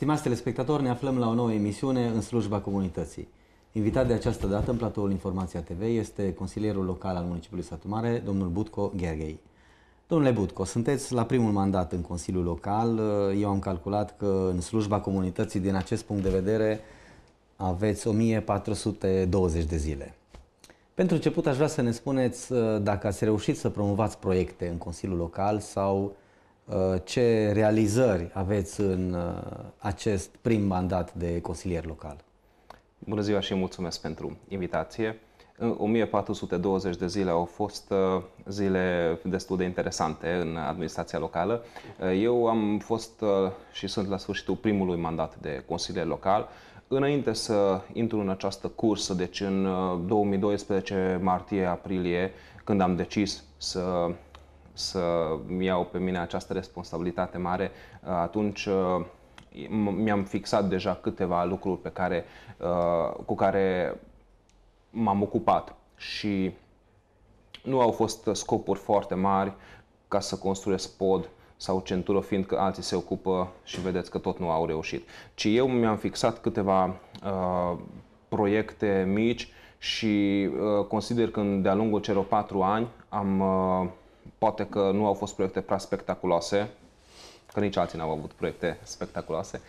Stimați telespectatori, ne aflăm la o nouă emisiune în slujba comunității. Invitat de această dată în platoul Informația TV este consilierul local al municipiului Satu Mare, domnul Butco Gherghei. Domnule Butco, sunteți la primul mandat în Consiliul Local. Eu am calculat că în slujba comunității, din acest punct de vedere, aveți 1420 de zile. Pentru început aș vrea să ne spuneți uh, dacă ați reușit să promovați proiecte în Consiliul Local sau Uh, ce realizări aveți în uh, acest prim mandat de consilier local. Bună ziua și mulțumesc pentru invitație. 1420 de zile au fost uh, zile destul de interesante în administrația locală. Eu am fost și sunt la sfârșitul primului mandat de consilier local. Înainte să intru în această cursă, deci în 2012, martie, aprilie, când am decis să să-mi iau pe mine această responsabilitate mare, uh, atunci uh, mi-am fixat deja câteva lucruri pe care, uh, cu care m-am ocupat și nu au fost scopuri foarte mari ca să construiesc pod sau centură, fiindcă alții se ocupă și vedeți că tot nu au reușit. Ci eu mi-am fixat câteva uh, proiecte mici și uh, consider că de-a lungul celor patru ani am uh, Poate că nu au fost proiecte prea spectaculoase, că nici alții n-au avut proiecte spectaculoase,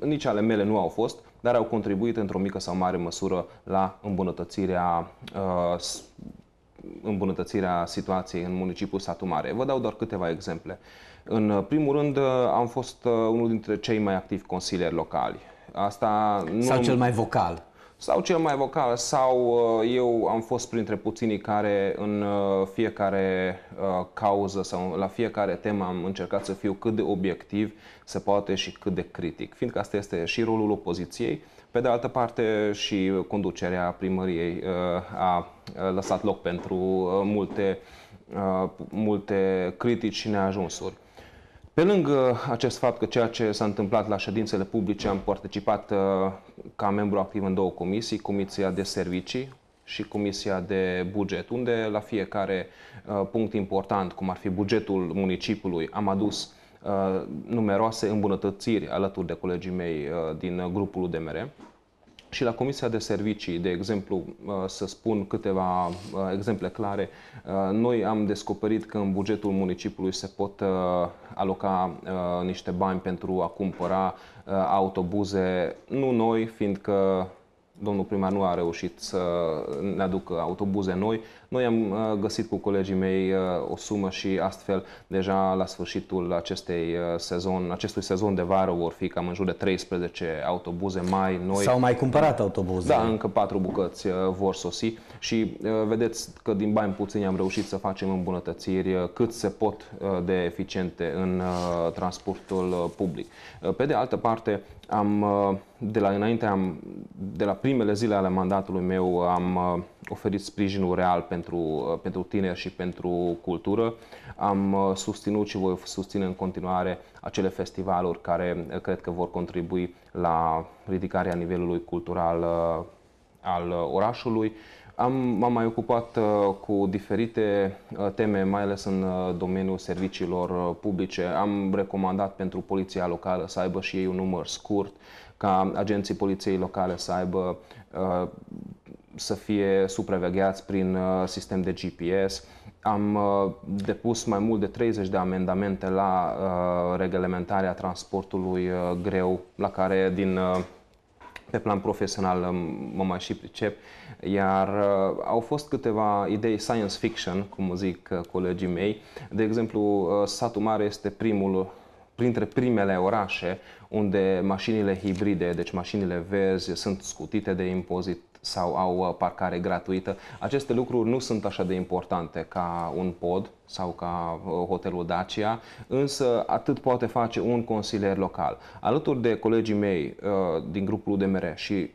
nici ale mele nu au fost, dar au contribuit într-o mică sau mare măsură la îmbunătățirea, uh, îmbunătățirea situației în municipiul Satu Mare. Vă dau doar câteva exemple. În primul rând, uh, am fost uh, unul dintre cei mai activi consilieri locali. Asta nu... Sau cel mai vocal sau cel mai vocal, sau uh, eu am fost printre puținii care în uh, fiecare uh, cauză sau la fiecare temă am încercat să fiu cât de obiectiv se poate și cât de critic, fiindcă asta este și rolul opoziției, pe de altă parte și conducerea primăriei a lăsat loc pentru multe, multe critici și neajunsuri. Pe lângă acest fapt că ceea ce s-a întâmplat la ședințele publice, am participat uh, ca membru activ în două comisii, Comisia de Servicii și Comisia de Buget, unde la fiecare uh, punct important, cum ar fi bugetul municipiului, am adus uh, numeroase îmbunătățiri alături de colegii mei din grupul UDMR și la Comisia de Servicii, de exemplu, uh, să spun câteva uh, exemple clare, uh, noi am descoperit că în bugetul municipiului se pot aloca niște bani pentru a cumpăra autobuze, nu noi, fiindcă domnul primar nu a reușit să ne aducă autobuze noi. Noi am uh, găsit cu colegii mei uh, o sumă și astfel deja la sfârșitul acestei uh, sezon, acestui sezon de vară vor fi cam în jur de 13 autobuze mai noi. S-au mai cumpărat autobuze. Da, încă patru bucăți vor sosi și vedeți că din bani puțini am reușit să facem îmbunătățiri cât se pot de eficiente în transportul public. Pe de altă parte, am, uh, de la înainte, am, de la primele zile ale mandatului meu, am uh, oferit sprijinul real pentru, uh, pentru tineri și pentru cultură. Am susținut și voi susține în continuare acele festivaluri care cred că vor contribui la ridicarea nivelului cultural al orașului am, m-am mai ocupat uh, cu diferite uh, teme, mai ales în uh, domeniul serviciilor publice. Am recomandat pentru poliția locală să aibă și ei un număr scurt, ca agenții poliției locale să aibă să fie supravegheați prin sistem de GPS. Am depus mai mult de 30 de amendamente la reglementarea transportului greu, la care din pe plan profesional mă mai și pricep. Iar uh, au fost câteva idei science fiction, cum zic uh, colegii mei. De exemplu, uh, Satul Mare este primul printre primele orașe unde mașinile hibride, deci mașinile verzi, sunt scutite de impozit sau au parcare gratuită. Aceste lucruri nu sunt așa de importante ca un pod sau ca hotelul Dacia, însă atât poate face un consilier local. Alături de colegii mei din grupul UDMR și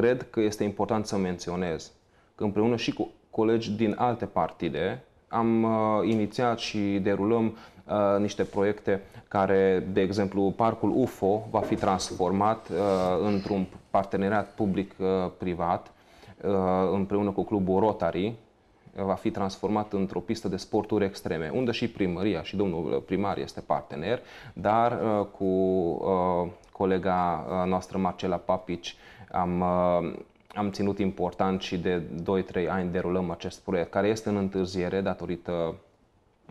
cred că este important să menționez că împreună și cu colegi din alte partide am uh, inițiat și derulăm uh, niște proiecte care, de exemplu, Parcul UFO va fi transformat uh, într-un parteneriat public-privat uh, împreună cu Clubul Rotary, uh, va fi transformat într-o pistă de sporturi extreme, unde și primăria și domnul uh, primar este partener, dar uh, cu colega noastră Marcela Papici am, uh, am ținut important și de 2-3 ani derulăm acest proiect, care este în întârziere datorită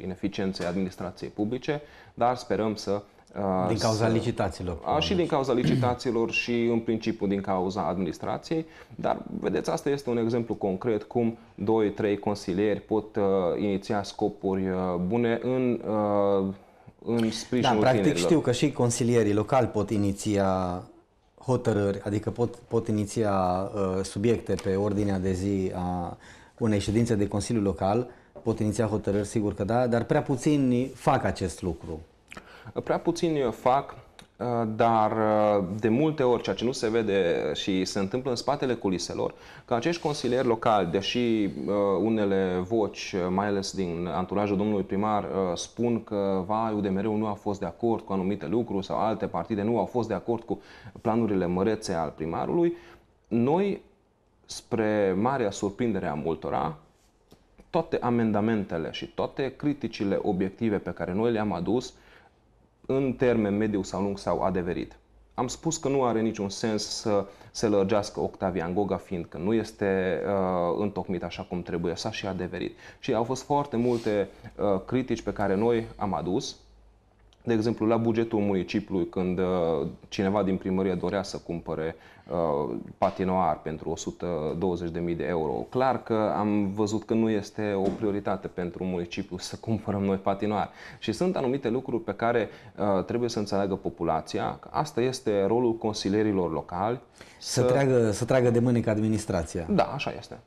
ineficienței administrației publice, dar sperăm să uh, din cauza licitațiilor. A, și din cauza licitațiilor și în principiu din cauza administrației, dar vedeți, asta este un exemplu concret cum 2-3 consilieri pot uh, iniția scopuri uh, bune în, uh, în sprijinul Da, practic tinerilor. știu că și consilierii locali pot iniția hotărâri, adică pot, pot iniția uh, subiecte pe ordinea de zi a unei ședințe de Consiliu Local, pot iniția hotărâri, sigur că da, dar prea puțini fac acest lucru. Prea puțini fac Uh, dar uh, de multe ori ceea ce nu se vede și se întâmplă în spatele culiselor, că acești consilieri locali, deși uh, unele voci, mai ales din anturajul domnului primar, spun că vai, UDMR-ul nu a fost de acord cu anumite lucruri sau alte partide nu au fost de acord cu planurile mărețe al primarului, noi, spre marea surprindere a multora, toate amendamentele și toate criticile obiective pe care noi le-am adus uh, în termen mediu sau lung s-au adeverit. Am spus că nu are niciun sens să se lărgească Octavian Goga, fiindcă nu este uh, întocmit așa cum trebuie, s-a și adeverit. Și au fost foarte multe uh, critici pe care noi am adus, de exemplu, la bugetul municipiului, când uh, cineva din primărie dorea să cumpere uh, patinoar pentru 120.000 de euro, clar că am văzut că nu este o prioritate pentru municipiu să cumpărăm noi patinoar. Și sunt anumite lucruri pe care uh, trebuie să înțeleagă populația. Asta este rolul consilierilor locali. Să, să, treagă, să tragă de mânecă administrația. Da, așa este.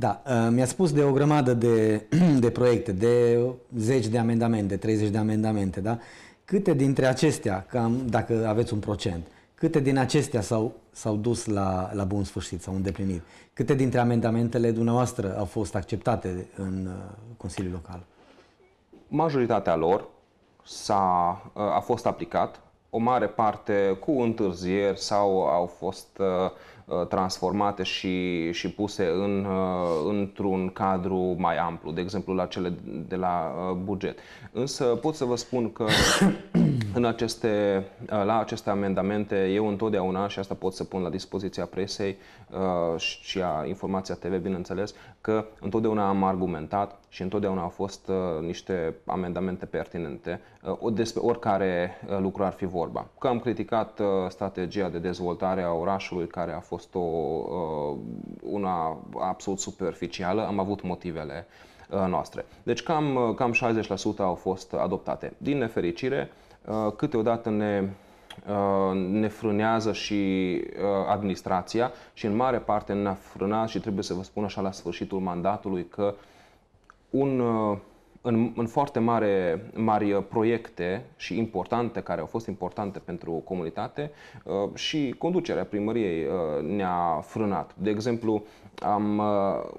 Da, uh, mi-a spus de o grămadă de, de proiecte, de zeci de amendamente, 30 de amendamente, da? Câte dintre acestea, cam, dacă aveți un procent, câte din acestea s-au, s-au dus la, la bun sfârșit, s-au îndeplinit? Câte dintre amendamentele dumneavoastră au fost acceptate în uh, Consiliul Local? Majoritatea lor s-a, uh, a fost aplicat, o mare parte cu întârzieri sau au fost Uh, transformate și, și puse în, uh, într-un cadru mai amplu, de exemplu la cele de la uh, buget. Însă pot să vă spun că în aceste, uh, la aceste amendamente, eu întotdeauna, și asta pot să pun la dispoziția presei uh, și a Informația TV, bineînțeles, că întotdeauna am argumentat și întotdeauna au fost uh, niște amendamente pertinente uh, despre oricare uh, lucru ar fi vorba. Că am criticat uh, strategia de dezvoltare a orașului, care a fost o, una absolut superficială, am avut motivele noastre. Deci cam, cam 60% au fost adoptate. Din nefericire, Uh, câteodată ne, uh, ne frânează și uh, administrația și în mare parte ne-a frânat și trebuie să vă spun așa la sfârșitul mandatului că un, în, în foarte mare, mari proiecte și importante, care au fost importante pentru comunitate și conducerea primăriei ne-a frânat. De exemplu, am,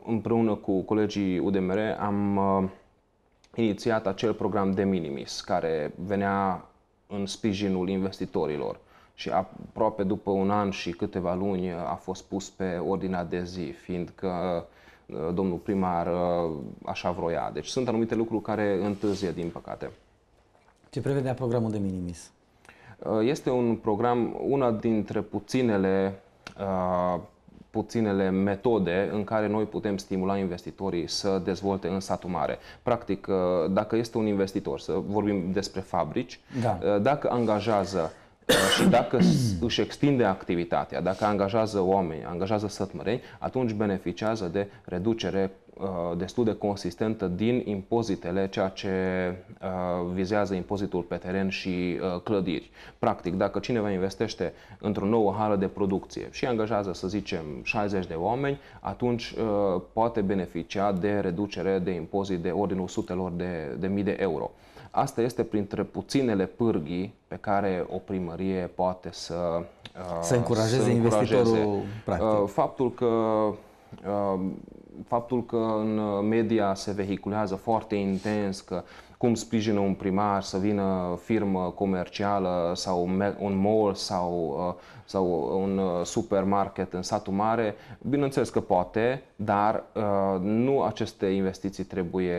împreună cu colegii UDMR am inițiat acel program de minimis, care venea în sprijinul investitorilor. Și aproape după un an și câteva luni a fost pus pe ordinea de zi, fiindcă uh, domnul primar uh, așa vroia. Deci sunt anumite lucruri care întârzie, din păcate. Ce prevedea programul de minimis? Uh, este un program, una dintre puținele uh, puținele metode în care noi putem stimula investitorii să dezvolte în satul mare. Practic, uh, dacă este un investitor, să vorbim despre fabrici, da. Uh, dacă angajează uh, și dacă își extinde activitatea, dacă angajează oameni, angajează sătmăreni, atunci beneficiază de reducere Uh, destul de consistentă din impozitele, ceea ce uh, vizează impozitul pe teren și uh, clădiri. Practic, dacă cineva investește într-o nouă hală de producție și angajează, să zicem, 60 de oameni, atunci poate beneficia de reducere de impozit de ordinul sutelor de, de mii de euro. Asta este printre puținele pârghii pe care o primărie poate să, să încurajeze, să încurajeze. investitorul. Practic. Faptul că faptul că în uh, media se vehiculează foarte intens că cum sprijină un primar să vină firmă comercială sau un mall sau, uh, sau un uh, supermarket în satul mare, bineînțeles că poate, dar nu aceste investiții trebuie,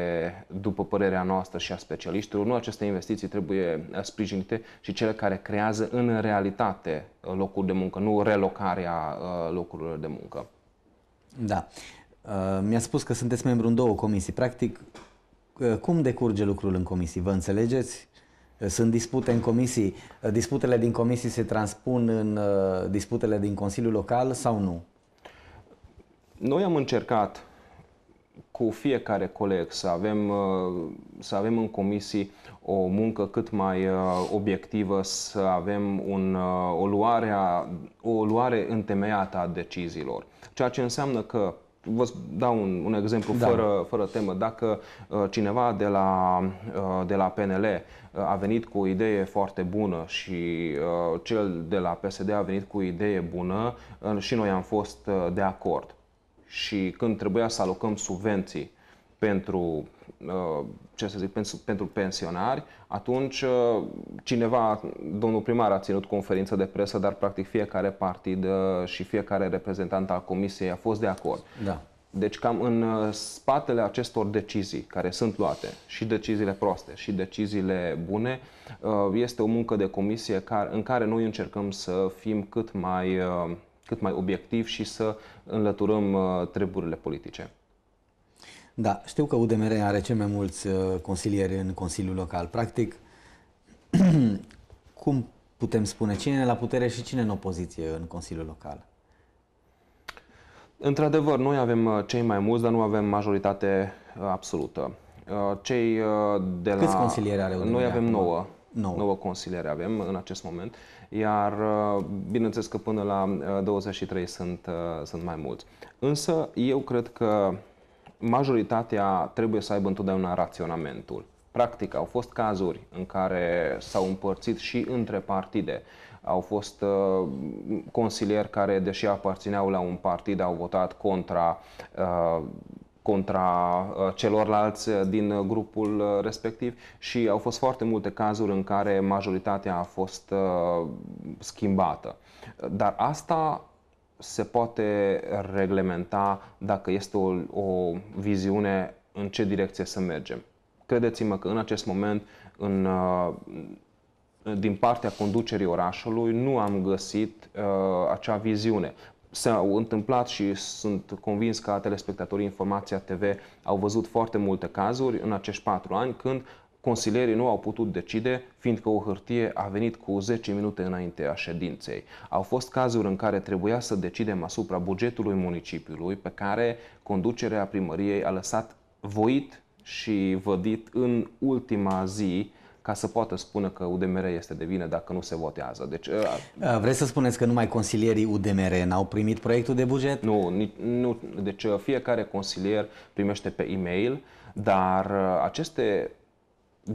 după părerea noastră și a specialiștilor, nu aceste investiții trebuie sprijinite și cele care creează în realitate locuri de muncă, nu relocarea locurilor de muncă. Da. Uh, mi-a spus că sunteți membru în două comisii. Practic, uh, cum decurge lucrul în comisii? Vă înțelegeți? Uh, sunt dispute în comisii? Disputele din comisii se transpun în disputele din Consiliul Local sau nu? Noi am încercat cu fiecare coleg să avem, să avem în comisii o muncă cât mai obiectivă, să avem un, o, luare a, o luare întemeiată a deciziilor. Ceea ce înseamnă că Vă dau un, un exemplu da. fără, fără temă. Dacă uh, cineva de la, uh, de la PNL uh, a venit cu o idee foarte bună și uh, cel de la PSD a venit cu o idee bună uh, și noi am fost uh, de acord. Și când trebuia să alocăm subvenții pentru Uh, ce să zic, pentru pensionari, atunci uh, cineva, domnul primar a ținut conferință de presă, dar practic fiecare partid uh, și fiecare reprezentant al comisiei a fost de acord. Da. Deci cam în spatele acestor decizii care sunt luate, și deciziile proaste, și deciziile bune, este o muncă de comisie în care noi încercăm să fim cât mai, cât mai obiectivi și să înlăturăm treburile politice. Da, știu că UDMR are cei mai mulți uh, consilieri în Consiliul Local. Practic, cum putem spune cine e la putere și cine în opoziție în Consiliul Local? Într-adevăr, noi avem uh, cei mai mulți, dar nu avem majoritate uh, absolută. Cei de la... Câți consilieri are UDMR? Noi avem nouă. nouă nouă consiliere avem în acest moment, iar bineînțeles că până la 23 sunt, sunt mai mulți. Însă eu cred că majoritatea trebuie să aibă întotdeauna raționamentul. Practic, au fost cazuri în care s-au împărțit și între partide. Au fost uh, consilieri care, deși aparțineau la un partid, au votat contra uh, contra uh, celorlalți uh, din uh, grupul respectiv și au fost foarte multe cazuri în care majoritatea a fost schimbată. Dar asta se poate reglementa dacă este o, o viziune în ce direcție să mergem. Credeți-mă că în acest moment, în, uh, din partea conducerii orașului, nu am găsit uh, acea viziune. S-au întâmplat și sunt convins că telespectatorii Informația TV au văzut foarte multe cazuri în acești patru ani când Consilierii nu au putut decide, fiindcă o hârtie a venit cu 10 minute înainte a ședinței. Au fost cazuri în care trebuia să decidem asupra bugetului municipiului pe care conducerea primăriei a lăsat voit și vădit în ultima zi ca să poată spune că UDMR este de vină dacă nu se votează. Deci, ă, a... Vreți să spuneți că numai consilierii UDMR n-au primit proiectul de buget? Nu, nu. Deci ă, fiecare consilier primește pe e-mail, dar ă, aceste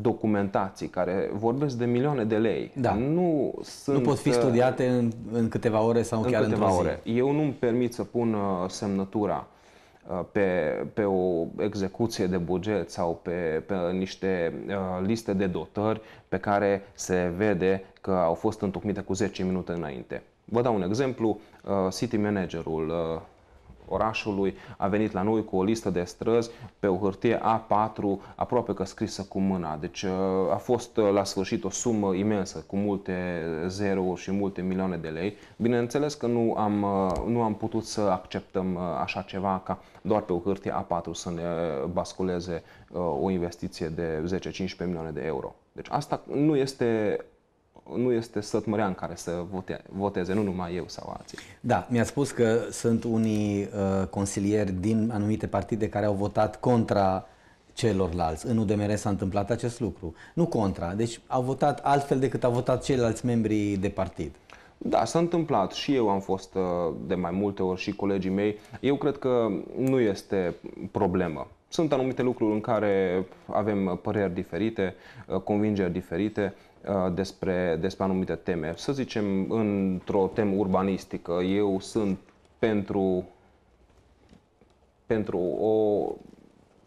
documentații care vorbesc de milioane de lei. Da. Nu, sunt, nu pot fi studiate în, în câteva ore sau în chiar câteva într-o ore. zi. Eu nu-mi permit să pun uh, semnătura uh, pe, pe o execuție de buget sau pe, pe niște uh, liste de dotări pe care se vede că au fost întocmite cu 10 minute înainte. Vă dau un exemplu, city managerul orașului a venit la noi cu o listă de străzi pe o hârtie A4 aproape că scrisă cu mâna. Deci uh, a fost uh, la sfârșit o sumă imensă cu multe zero și multe milioane de lei. Bineînțeles că nu am, uh, nu am putut să acceptăm așa ceva ca doar pe o hârtie A4 să ne basculeze o investiție de 10-15 milioane de euro. Deci asta nu este nu este sătmărean care să vote, voteze, nu numai eu sau alții. Da, mi-a spus că sunt unii uh, consilieri din anumite partide care au votat contra celorlalți. În UDMR s-a întâmplat acest lucru. Nu contra, deci au votat altfel decât au votat ceilalți membri de partid. Da, s-a întâmplat. Și eu am fost uh, de mai multe ori și colegii mei. Eu cred că nu este problemă. Sunt anumite lucruri în care avem păreri diferite, uh, convingeri diferite. Uh, despre, despre anumite teme. Să zicem, într-o temă urbanistică, eu sunt pentru, pentru o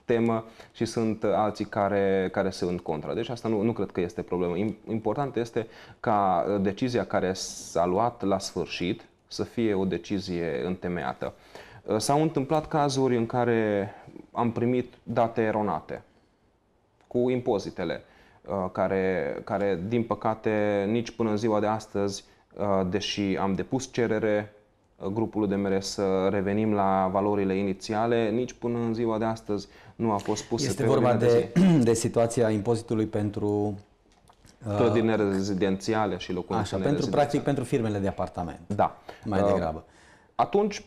temă și sunt alții care, care sunt contra. Deci asta nu, nu cred că este problemă. Important este ca decizia care s-a luat la sfârșit să fie o decizie întemeiată. Uh, s-au întâmplat cazuri în care am primit date eronate cu impozitele. Uh, care, care, din păcate, nici până în ziua de astăzi, uh, deși am depus cerere uh, grupului de mere să revenim la valorile inițiale, nici până în ziua de astăzi nu a fost pusă este pe vorba de, de, situația impozitului pentru clădirile rezidențiale și locuințe Așa, pentru, practic pentru firmele de apartament. Da. Mai degrabă. Atunci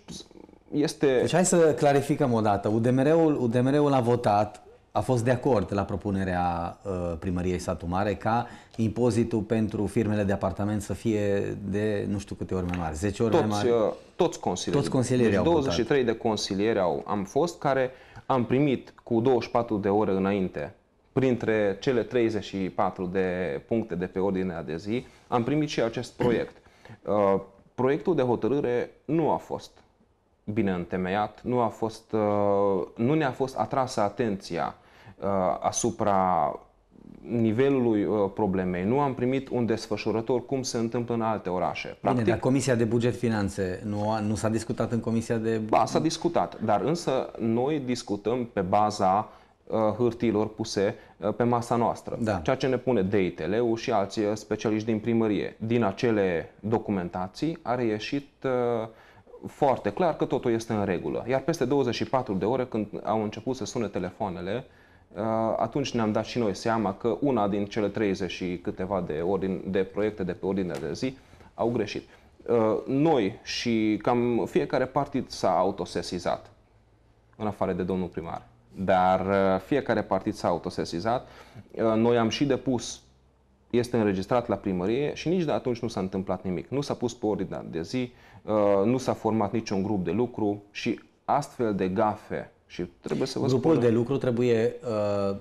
este... Deci hai să clarificăm o dată. UDMR-ul, UDMR-ul a votat a fost de acord la propunerea uh, primăriei Satu Mare ca impozitul pentru firmele de apartament să fie de nu știu câte ori mai mari, 10 ori toți, mai mare. Uh, toți consilierii. Toți consilierii deci au 23 putat. de consilieri au, am fost care am primit cu 24 de ore înainte printre cele 34 de puncte de pe ordinea de zi, am primit și acest proiect. Uh, proiectul de hotărâre nu a fost bine întemeiat, nu, a fost, nu ne-a fost atrasă atenția Uh, asupra nivelului uh, problemei. Nu am primit un desfășurător cum se întâmplă în alte orașe. Practic, Bine, dar Comisia de Buget Finanțe nu, a, nu s-a discutat în Comisia de... Ba, s-a discutat, dar însă noi discutăm pe baza uh, hârtiilor puse uh, pe masa noastră. Da. Ceea ce ne pune DITL-ul și alții uh, specialiști din primărie. Din acele documentații a ieșit uh, foarte clar că totul este în regulă. Iar peste 24 de ore când au început să sune telefoanele uh, Uh, atunci ne-am dat și noi seama că una din cele 30 și câteva de, ordin, de proiecte de pe ordine de zi au greșit. Uh, noi și cam fiecare partid s-a autosesizat, în afară de domnul primar, dar uh, fiecare partid s-a autosesizat. Noi am și depus, este înregistrat la primărie și nici de atunci nu s-a întâmplat nimic. Nu s-a pus pe ordinea de zi, nu s-a format niciun grup de lucru și astfel de gafe și trebuie să vă Grupul spun... de lucru trebuie uh,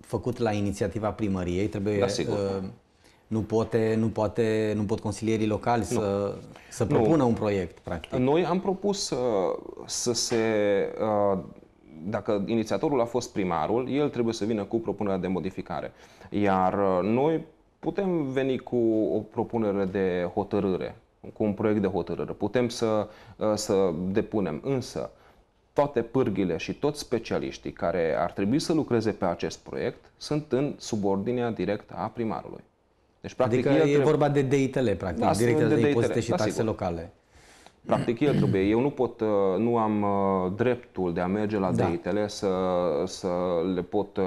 făcut la inițiativa primăriei, trebuie... Da, sigur. Uh, nu, poate, nu, poate, nu pot consilierii locali nu. să, să propună nu. un proiect, practic. Noi am propus uh, să se... Uh, dacă inițiatorul a fost primarul, el trebuie să vină cu propunerea de modificare. Iar uh, noi putem veni cu o propunere de hotărâre, cu un proiect de hotărâre. Putem să, uh, să depunem. Însă, uh, toate pârghile și toți specialiștii care ar trebui să lucreze pe acest proiect sunt în subordinea directă a primarului. Deci, practic, adică e trebuie... vorba de DITL, practic, da, directele de, de impozite și da, taxe sigur. locale. Practic, el trebuie. Eu nu pot, uh, nu am uh, dreptul de a merge la da. DITL să, să le pot, uh,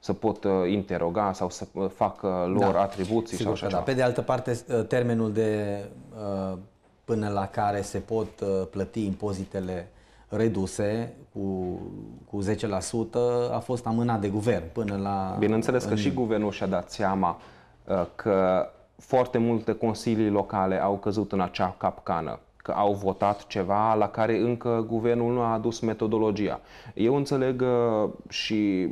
să pot interoga sau să fac lor da. atribuții sigur și da. așa. Da. Pe de altă parte, termenul de până la care se pot plăti impozitele reduse cu, cu 10% a fost amânat de guvern până la... Bineînțeles că în... și guvernul și-a dat seama uh, că foarte multe consilii locale au căzut în acea capcană că au votat ceva la care încă guvernul nu a adus metodologia. Eu înțeleg uh, și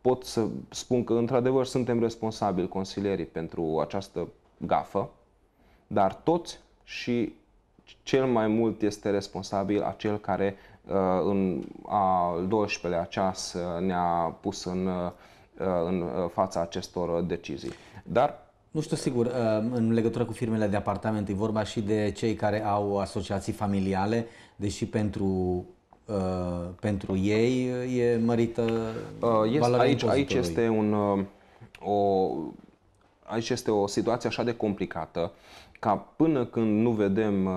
pot să spun că într-adevăr suntem responsabili consilierii pentru această gafă, dar toți și cel mai mult este responsabil acel care uh, în al 12-lea ceas uh, ne-a pus în, uh, în fața acestor decizii. Dar nu știu sigur, în legătură cu firmele de apartamente, e vorba și de cei care au asociații familiale, deși pentru pentru ei e mărită este, aici, aici este un o, aici este o situație așa de complicată ca până când nu vedem uh,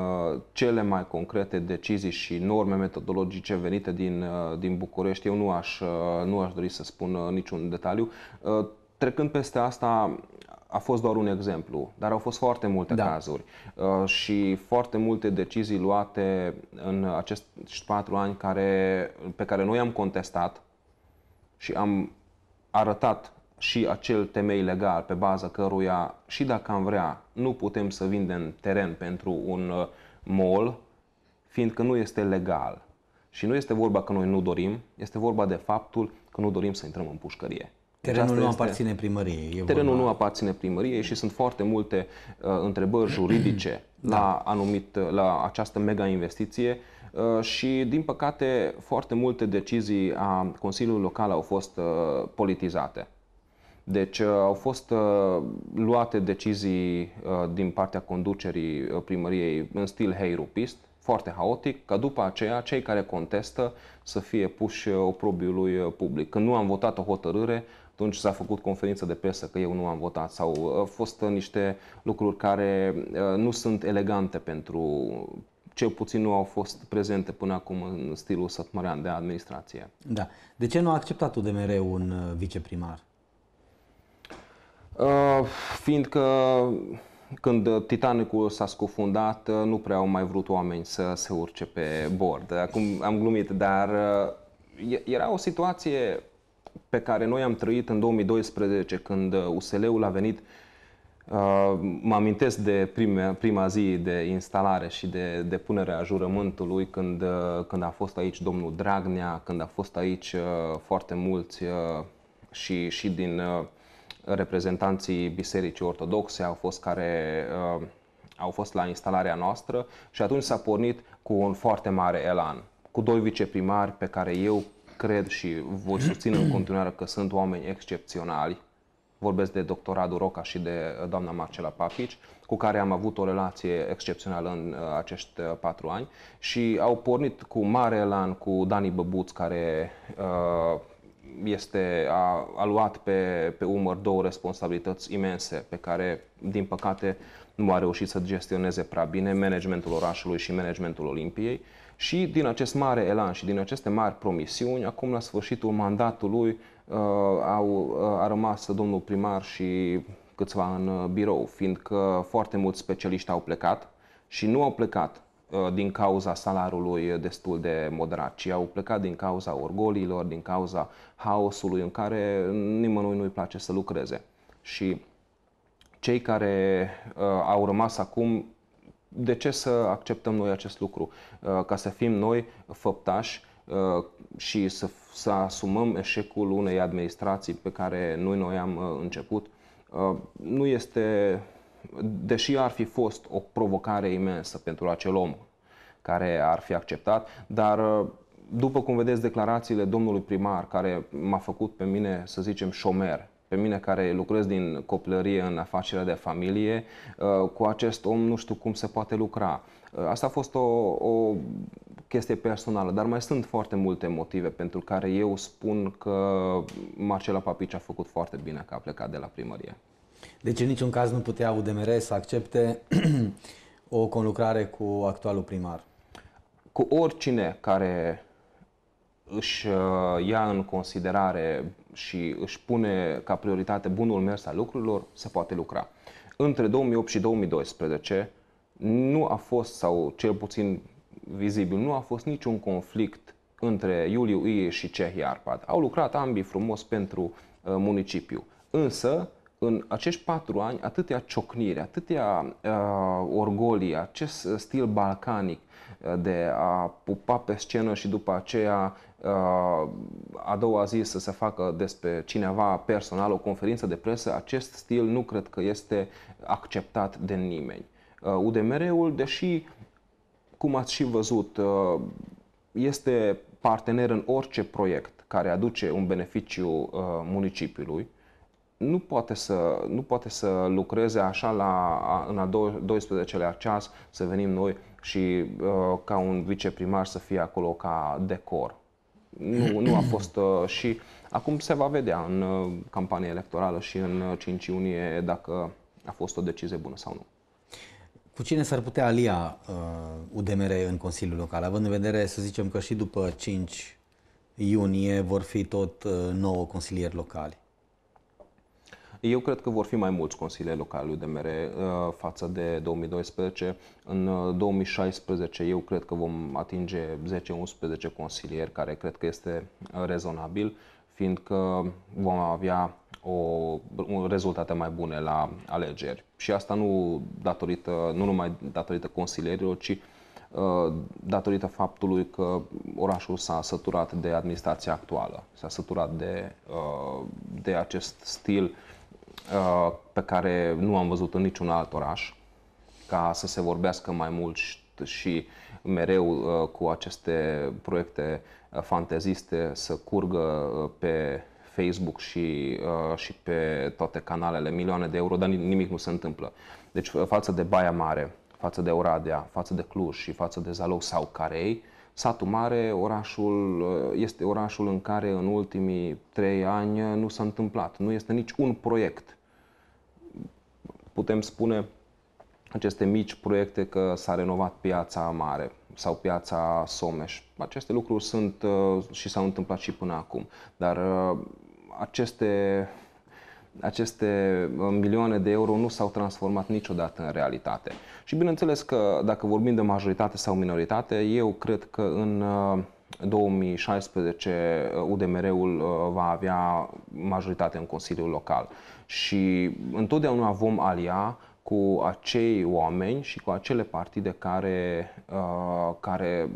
cele mai concrete decizii și norme metodologice venite din, uh, din București, eu nu aș, uh, nu aș dori să spun niciun detaliu. Trecând peste asta, a fost doar un exemplu, dar au fost foarte multe da. cazuri și foarte multe decizii luate în acești patru ani care, pe care noi am contestat și am arătat și acel temei legal pe baza căruia și dacă am vrea nu putem să vindem teren pentru un uh, mall, fiindcă nu este legal. Și nu este vorba că noi nu dorim, este vorba de faptul că nu dorim să intrăm în pușcărie. Deci terenul nu este... aparține primăriei. E terenul vorba... nu aparține primăriei și sunt foarte multe uh, întrebări juridice da. la, anumit, uh, la această mega investiție uh, și, din păcate, foarte multe decizii a Consiliului Local au fost uh, politizate. Deci uh, au fost uh, luate decizii uh, din partea conducerii primăriei în stil heirupist, foarte haotic, ca după aceea cei care contestă să fie puși oprobiului public. Când nu am votat o hotărâre, atunci s-a făcut conferință de presă că eu nu am votat sau au fost niște lucruri care nu sunt elegante pentru cel puțin nu au fost prezente până acum în stilul sătmărean de administrație. Da. De ce nu a acceptat UDMR un viceprimar? Uh, fiindcă când Titanicul s-a scufundat, uh, nu prea au mai vrut oameni să se urce pe bord. Acum am glumit, dar uh, era o situație pe care noi am trăit în 2012 când USL-ul a venit Mă amintesc de prime, prima zi de instalare și de, de punere a jurământului când, când a fost aici domnul Dragnea, când a fost aici foarte mulți și, și din reprezentanții Bisericii Ortodoxe au fost care uh, au fost la instalarea noastră și atunci s-a pornit cu un foarte mare elan, cu doi viceprimari pe care eu cred și voi susține în continuare că sunt oameni excepționali, vorbesc de doctoratul Roca și de uh, doamna Marcela Papici, cu care am avut o relație excepțională în uh, acești uh, patru ani și au pornit cu mare elan cu Dani Băbuț, care uh, este a, a luat pe, pe umăr două responsabilități imense pe care, din păcate, nu a reușit să gestioneze prea bine managementul orașului și managementul Olimpiei. Și din acest mare elan și din aceste mari promisiuni, acum la sfârșitul mandatului uh, au, uh, a rămas domnul primar și câțiva în uh, birou, fiindcă foarte mulți specialiști au plecat și nu au plecat uh, din cauza salariului destul de moderat, ci au plecat din cauza orgolilor, din cauza haosului în care nimănui nu-i place să lucreze. Și cei care uh, au rămas acum, de ce să acceptăm noi acest lucru? Uh, ca să fim noi făptași uh, și să, să asumăm eșecul unei administrații pe care noi noi am uh, început, uh, nu este, deși ar fi fost o provocare imensă pentru acel om care ar fi acceptat, dar uh, după cum vedeți declarațiile domnului primar, care m-a făcut pe mine, să zicem, șomer, pe mine care lucrez din copilărie în afacerea de familie, uh, cu acest om nu știu cum se poate lucra. Uh, asta a fost o, o chestie personală, dar mai sunt foarte multe motive pentru care eu spun că Marcela Papici a făcut foarte bine că a plecat de la primărie. Deci în niciun caz nu putea UDMR să accepte o conlucrare cu actualul primar? Cu oricine care își uh, ia în considerare și își pune ca prioritate bunul mers al lucrurilor, se poate lucra. Între 2008 și 2012 nu a fost, sau cel puțin vizibil, nu a fost niciun conflict între Iuliu Ie și Cehia Arpad. Au lucrat ambii frumos pentru uh, municipiu. Însă, în acești patru ani, atâtea ciocniri, atâtea uh, orgolii, acest stil balcanic uh, de a pupa pe scenă și după aceea Uh, a doua zi să se facă despre cineva personal o conferință de presă, acest stil nu cred că este acceptat de nimeni. UDMR-ul, uh, deși, cum ați și văzut, uh, este partener în orice proiect care aduce un beneficiu municipiului, nu poate să, nu poate să lucreze așa la, în a 12-lea ceas, să venim noi și ca un viceprimar să fie acolo ca decor nu, nu a fost uh, și acum se va vedea în uh, campania electorală și în 5 uh, iunie dacă a fost o decizie bună sau nu. Cu cine s-ar putea alia uh, UDMR în Consiliul Local, având în vedere, să zicem, că și după 5 iunie vor fi tot uh, 9 consilieri locali? Eu cred că vor fi mai mulți consilieri locali UDMR uh, față de 2012. În 2016 uh, eu cred că vom atinge 10-11 consilieri, care cred că este uh, rezonabil, fiindcă vom avea o, rezultate mai bune la alegeri. Și asta nu, datorită, nu numai datorită consilierilor, ci datorită faptului că orașul s-a săturat de administrația actuală, s-a săturat de, de acest stil Uh, pe care nu am văzut în niciun alt oraș, ca să se vorbească mai mult și mereu uh, cu aceste proiecte uh, fanteziste să curgă pe Facebook și, și pe toate canalele milioane de euro, dar nimic nu se întâmplă. Deci față de Baia Mare, față de Oradea, față de Cluj și față de Zalou sau Carei, Satul Mare orașul, este orașul în care în ultimii trei ani nu s-a întâmplat. Nu este nici un proiect putem spune aceste mici proiecte că s-a renovat piața mare sau piața Someș. Aceste lucruri sunt uh, și s-au întâmplat și până acum, dar uh, aceste aceste uh, milioane de euro nu s-au transformat niciodată în realitate. Și bineînțeles că dacă vorbim de majoritate sau minoritate, eu cred că în 2016 UDMR-ul va avea majoritate în Consiliul Local și întotdeauna vom alia cu acei oameni și cu acele partide care, uh, care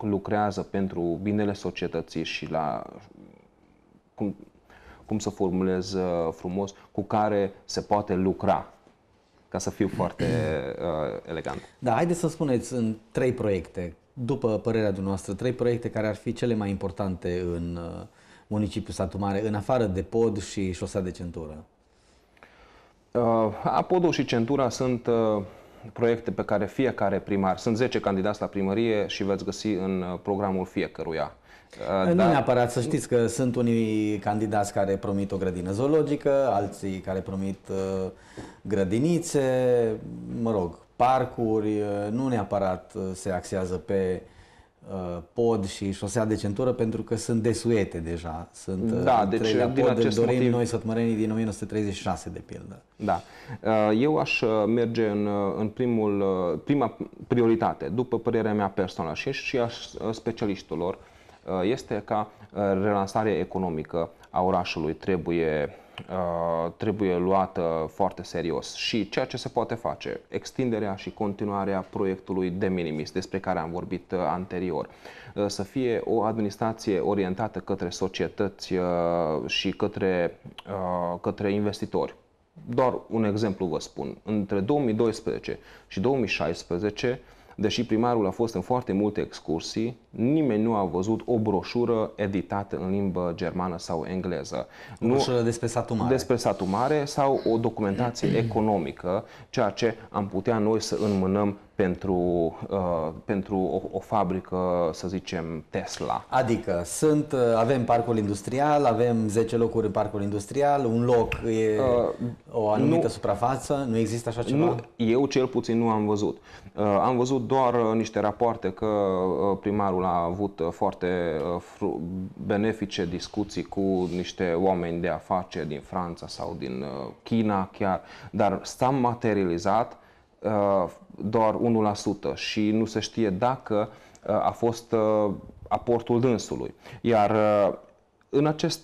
lucrează pentru binele societății și la cum, cum să formulez uh, frumos, cu care se poate lucra ca să fiu foarte uh, elegant. Da, haideți să spuneți în trei proiecte, după părerea dumneavoastră, trei proiecte care ar fi cele mai importante în uh, municipiul Satu Mare, în afară de pod și șosea de centură. Uh, Apodul și Centura sunt uh, proiecte pe care fiecare primar, sunt 10 candidați la primărie și veți găsi în uh, programul fiecăruia. Nu Dar... neapărat, să știți că sunt unii candidați care promit o grădină zoologică, alții care promit grădinițe, mă rog, parcuri, nu neapărat se axează pe uh, Uh, pod și șosea de centură pentru că sunt desuete deja. Sunt uh, da, deci din pod, acest dorim motiv... noi sătmărenii din 1936 de pildă. Da. Uh, eu aș merge în, în primul, prima prioritate, după părerea mea personală și, și a specialiștilor, este ca relansarea economică a orașului trebuie Uh, trebuie luată foarte serios și ceea ce se poate face, extinderea și continuarea proiectului de minimis, despre care am vorbit uh, anterior, uh, să fie o administrație orientată către societăți și către, către investitori. Doar un exemplu vă spun. Între 2012 și 2016, Deși primarul a fost în foarte multe excursii, nimeni nu a văzut o broșură editată în limbă germană sau engleză. Nu broșură nu, despre satul mare. Despre satul mare sau o documentație economică, ceea ce am putea noi să înmânăm pentru, uh, pentru o, o fabrică, să zicem, Tesla. Adică sunt, uh, avem parcul industrial, avem 10 locuri în parcul industrial, un loc e uh, o anumită nu, suprafață, nu există așa ceva? Nu, eu cel puțin nu am văzut. Uh, am văzut doar uh, niște rapoarte că uh, primarul a avut foarte benefice discuții cu niște oameni de afaceri din Franța sau din China chiar, dar s-a materializat doar 1% și nu se știe dacă uh, a fost uh, aportul dânsului. Iar uh, în acest,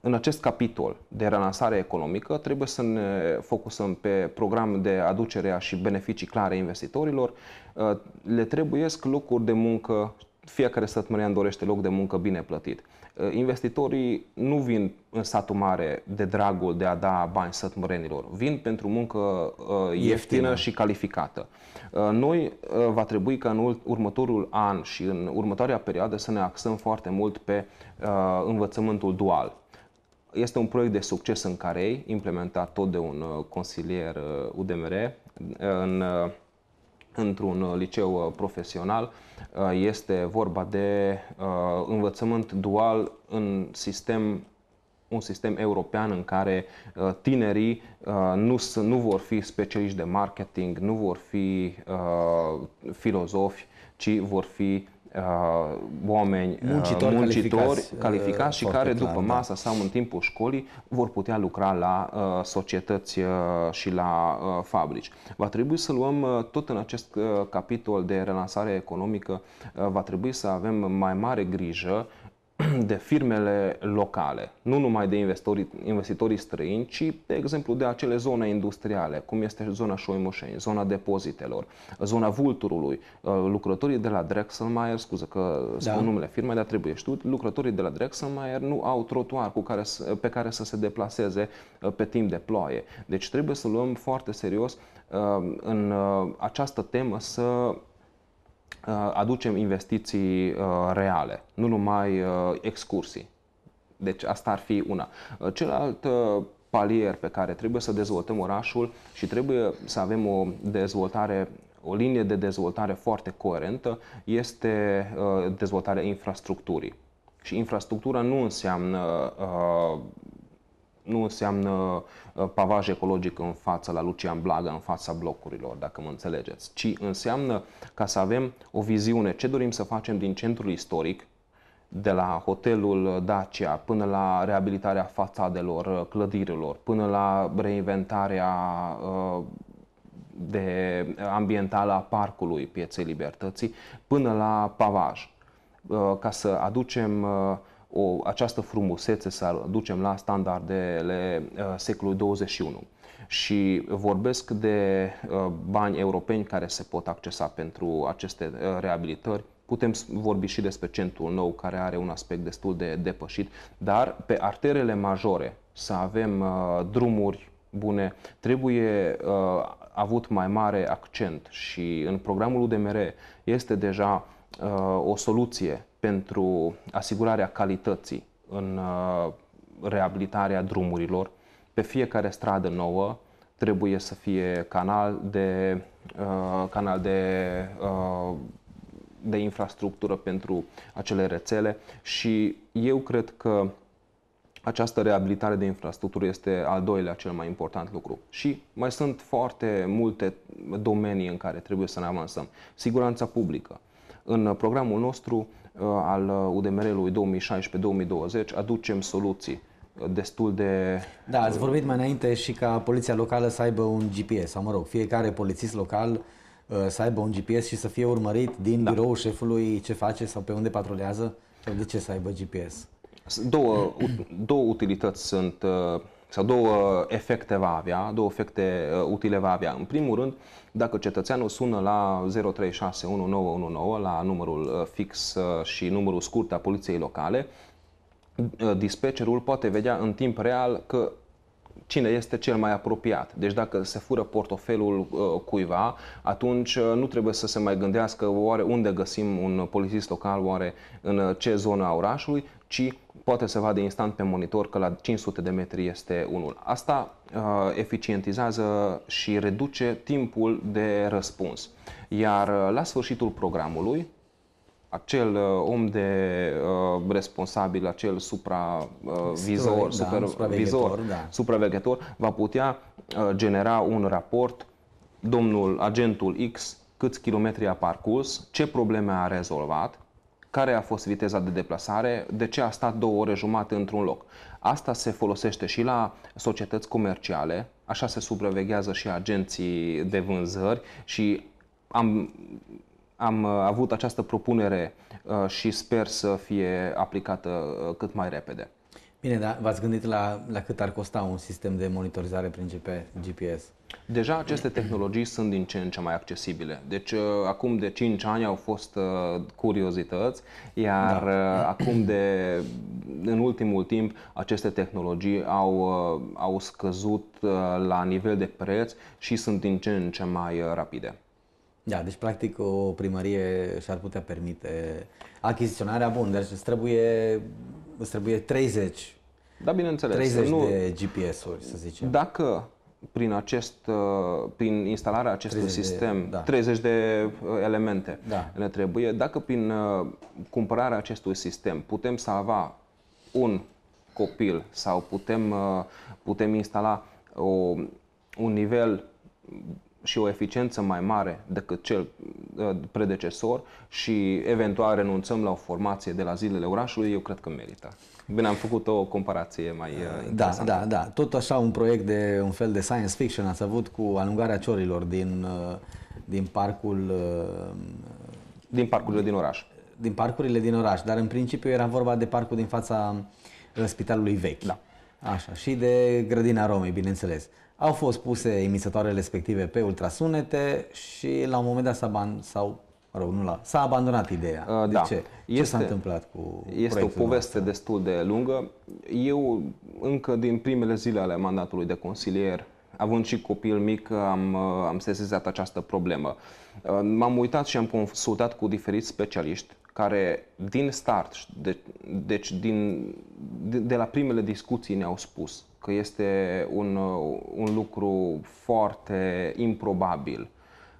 în acest capitol de relansare economică trebuie să ne focusăm pe program de aducere și beneficii clare investitorilor. Le trebuiesc locuri de muncă, fiecare sătmărian dorește loc de muncă bine plătit. Eh, investitorii nu vin în satul mare de dragul de a da bani sătmărenilor. Vin pentru muncă eh, ieftină, ieftină și calificată. Eh, noi va trebui ca în următorul an și în următoarea perioadă să ne axăm foarte mult pe învățământul dual. Este un proiect de succes în Carei, implementat tot de un consilier UDMR în într-un uh, liceu uh, profesional. Uh, este vorba de învățământ dual în sistem un sistem european în care tinerii nu, nu vor fi specialiști de marketing, nu vor fi filozofi, ci vor fi uh, oameni uh, muncitori, muncitori calificați, uh, calificați și care clar, după da. masa sau în timpul școlii vor putea lucra la uh, societăți uh, și la uh, fabrici. Va trebui să luăm uh, tot în acest uh, capitol de relansare economică, uh, va trebui să avem mai mare grijă de firmele locale, nu numai de investitorii, investitorii străini, ci, de exemplu, de acele zone industriale, cum este zona Șoimoșeni, zona depozitelor, zona Vulturului, uh, lucrătorii de la Drexelmeier, scuze că spun da. numele firmei, dar trebuie știut, lucrătorii de la Drexelmeier nu au trotuar cu care, pe care să se deplaseze uh, pe timp de ploaie. Deci trebuie să luăm foarte serios uh, în această temă să Uh, aducem investiții uh, reale, nu numai uh, excursii. Deci asta ar fi una. Celălalt palier pe care trebuie să dezvoltăm orașul și trebuie să avem o dezvoltare o linie de dezvoltare foarte coerentă este dezvoltarea infrastructurii. Și infrastructura nu înseamnă nu înseamnă uh, pavaj ecologic în fața la Lucian Blaga, în fața blocurilor, dacă mă înțelegeți, ci înseamnă ca să avem o viziune, ce dorim să facem din centrul istoric, de la hotelul Dacia până la reabilitarea fațadelor, uh, clădirilor, până la reinventarea uh, de ambientală a parcului Pieței Libertății, până la pavaj, ca să aducem o, această frumusețe să ducem la standardele uh, secolului 21 și vorbesc de uh, bani europeni care se pot accesa pentru aceste uh, reabilitări. Putem vorbi și despre centrul nou, care are un aspect destul de depășit, dar pe arterele majore să avem drumuri bune, trebuie avut mai mare accent și în programul UDMR este deja o soluție pentru asigurarea calității în uh, reabilitarea drumurilor. Pe fiecare stradă nouă trebuie să fie canal de, uh, canal de, uh, de infrastructură pentru acele rețele și eu cred că această reabilitare de infrastructură este al doilea cel mai important lucru. Și mai sunt foarte multe domenii în care trebuie să ne avansăm. Siguranța publică. În programul nostru Uh, al UDMR-ului uh, 2016-2020 aducem soluții uh, destul de... Da, ați vorbit mai înainte și ca poliția locală să aibă un GPS, sau mă rog, fiecare polițist local să aibă un GPS și să fie urmărit din da. biroul șefului ce face sau pe unde patrulează? De ce să aibă GPS? Două, două utilități sunt sau două efecte va avea, două efecte uh, utile va avea. În primul rând, dacă cetățeanul sună la 0361919, la numărul uh, fix uh, și numărul scurt a poliției locale, dispecerul poate vedea în timp real că cine este cel mai apropiat. Deci dacă se fură portofelul cuiva, atunci nu trebuie să se mai gândească oare unde găsim un polițist local, oare în ce zonă a orașului, ci poate să vadă instant pe monitor că la 500 de metri este unul. Asta uh, eficientizează și reduce timpul de răspuns. Iar uh, la sfârșitul programului, acel uh, om de uh, responsabil, acel supravizor, uh, da, super, uh, da, supravegător, da. supravegător, va putea uh, genera un raport, domnul agentul X, câți kilometri a parcurs, ce probleme a rezolvat, care a fost viteza de deplasare, de ce a stat două ore jumate într-un loc. Asta se folosește și la societăți comerciale, așa se supraveghează și agenții de vânzări și am, am uh, avut această propunere uh, și sper să fie aplicată uh, cât mai repede. Bine, dar v-ați gândit la, la cât ar costa un sistem de monitorizare prin GPS? Deja aceste tehnologii sunt din ce în ce mai accesibile. Deci uh, acum de 5 ani au fost uh, curiozități, iar da. Uh, acum de în ultimul timp aceste tehnologii au, au scăzut la nivel de preț și sunt din ce în ce mai rapide. Da, deci practic o primărie și-ar putea permite achiziționarea, bun, deci trebuie îți trebuie 30 da, bineînțeles. 30 nu, de GPS-uri, să zicem. Dacă prin, acest, uh, prin instalarea acestui 30 sistem, da. de, da. 30 de elemente da. ne trebuie, dacă prin uh, cumpărarea acestui sistem putem salva un copil sau putem, uh, putem instala o, un nivel și o eficiență mai mare decât cel ă, predecesor și eventual renunțăm la o formație de la zilele orașului, eu cred că merită. Bine, am făcut o comparație mai ă, da, interesantă. Da, da, da. Tot așa un proiect de un fel de science fiction ați avut cu alungarea ciorilor din, ă, din parcul... Din parcurile din oraș. Din parcurile din oraș, dar în principiu era vorba de parcul din fața spitalului vechi. Da. Așa, și de grădina Romei, bineînțeles. Au fost puse emisătoarele respective pe ultrasunete și la un moment dat s-a, ban- mă rog, la, s-a abandonat ideea. Uh, de da. ce? Este, ce s-a întâmplat cu Este o poveste noastră? destul de lungă. Eu, încă din primele zile ale mandatului de consilier, având și copil mic, am, am sesizat această problemă. M-am uitat și am consultat cu diferiți specialiști care din start, de, deci, deci din, de, de la primele discuții ne-au spus că este un, un lucru foarte improbabil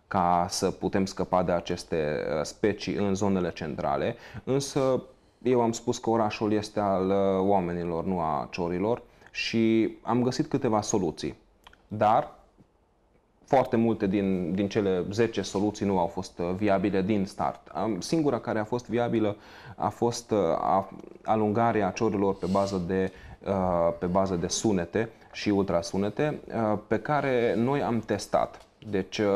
ca să putem scăpa de aceste uh, specii în zonele centrale, însă eu am spus că orașul este al uh, oamenilor, nu a ciorilor și am găsit câteva soluții. Dar foarte multe din, din cele 10 soluții nu au fost uh, viabile din start. Singura care a fost viabilă a fost alungarea ciorilor pe bază de uh, Uh, pe bază de sunete și ultrasunete uh, pe care noi am testat. Deci, uh,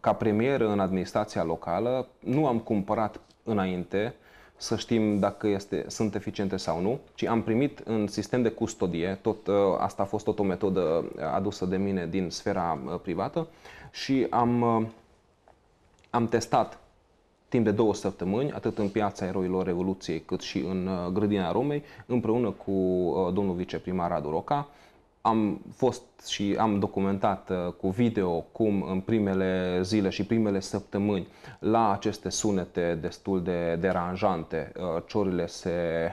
ca premier în administrația locală, nu am cumpărat înainte să știm dacă este, sunt eficiente sau nu, ci am primit în sistem de custodie, tot, asta a fost tot o metodă adusă de mine din sfera privată și am, am testat timp de două săptămâni, atât în Piața Eroilor Revoluției, cât și în uh, Grădina Romei, împreună cu uh, domnul viceprimar Radu Roca. Am fost și am documentat uh, cu video cum în primele zile și primele săptămâni la aceste sunete destul de deranjante ciorile se,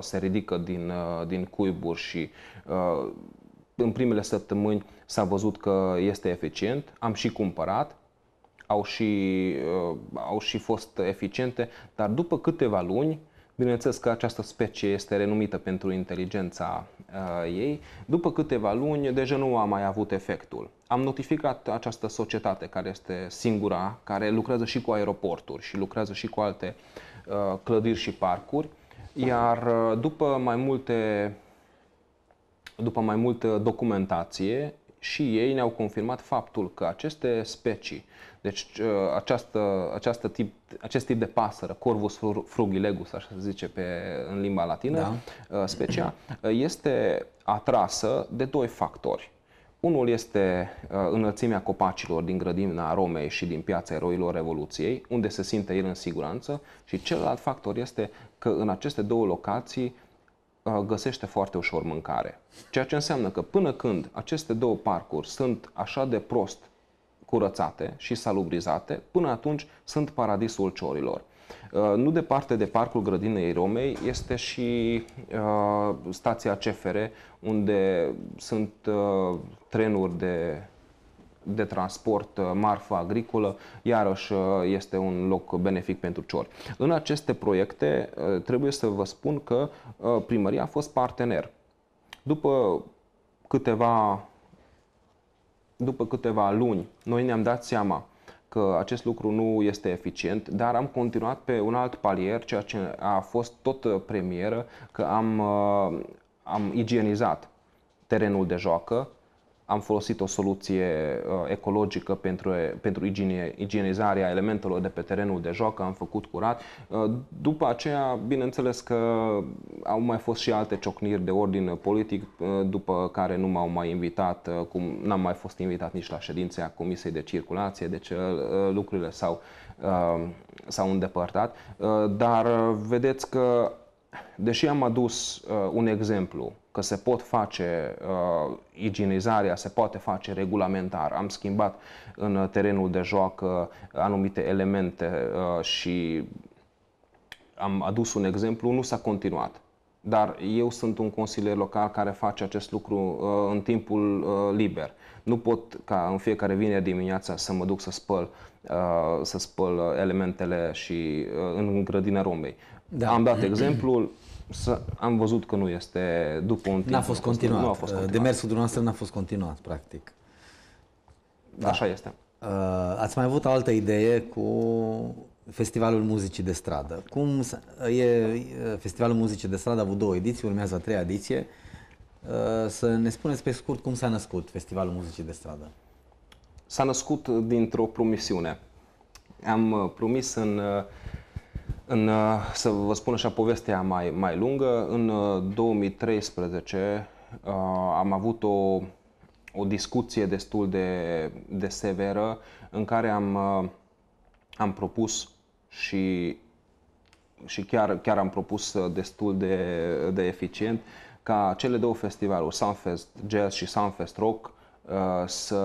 se ridică din, din cuiburi și în primele săptămâni s-a văzut că este eficient. Am și cumpărat, au și, uh, au și fost eficiente, dar după câteva luni, bineînțeles că această specie este renumită pentru inteligența uh, ei, după câteva luni deja nu a mai avut efectul. Am notificat această societate care este singura, care lucrează și cu aeroporturi și lucrează și cu alte uh, clădiri și parcuri, iar după mai multe după mai multă documentație, și ei ne-au confirmat faptul că aceste specii deci uh, această, această tip, acest tip de pasără, Corvus frugilegus, așa se zice pe, în limba latină, da. Uh, specia, uh, este atrasă de doi factori. Unul este înălțimea copacilor din grădina Romei și din piața eroilor Revoluției, unde se simte el în siguranță, și celălalt factor este că în aceste două locații găsește foarte ușor mâncare. Ceea ce înseamnă că până când aceste două parcuri sunt așa de prost curățate și salubrizate, până atunci sunt paradisul ciorilor. Uh, nu departe de Parcul Grădinei Romei este și uh, stația CFR, unde sunt uh, trenuri de, de transport, uh, marfă agricolă, iarăși uh, este un loc benefic pentru ciori. În aceste proiecte uh, trebuie să vă spun că uh, primăria a fost partener. După câteva după câteva luni, noi ne-am dat seama că acest lucru nu este eficient, dar am continuat pe un alt palier, ceea ce a fost tot uh, premieră, că am, uh, am igienizat terenul de joacă, am folosit o soluție uh, ecologică pentru, pentru igine, igienizarea elementelor de pe terenul de joacă, am făcut curat. Uh, după aceea, bineînțeles că au mai fost și alte ciocniri de ordin politic, uh, după care nu m-au mai invitat, cum n-am mai fost invitat nici la ședințe Comisiei de Circulație, deci lucrurile s-au, s-au îndepărtat. Dar vedeți că, deși am adus un exemplu că se pot face uh, igienizarea, se poate face regulamentar. Am schimbat în terenul de joacă anumite elemente uh, și am adus un exemplu, nu s-a continuat. Dar eu sunt un consilier local care face acest lucru uh, în timpul uh, liber. Nu pot ca în fiecare vineri dimineața să mă duc să spăl, uh, să spăl elementele și uh, în grădina Romei. Da. Am dat exemplul, să, am văzut că nu este după un timp. N-a fost, continuat. Nu a fost continuat. Uh, demersul dumneavoastră n-a fost continuat, practic. Da. Așa este. Uh, ați mai avut o altă idee cu Festivalul Muzicii de Stradă. Cum e Festivalul Muzicii de Stradă a avut două ediții, urmează a treia ediție. Uh, să ne spuneți pe scurt cum s-a născut Festivalul Muzicii de Stradă. S-a născut dintr-o promisiune. Am promis în în, uh, să vă spun așa povestea mai, mai lungă, în 2013 uh, uh, am avut o, o discuție destul de, de severă în care am, am propus și, și chiar, chiar am propus destul de, de eficient ca cele două festivaluri, Sunfest Jazz și Sunfest Rock, să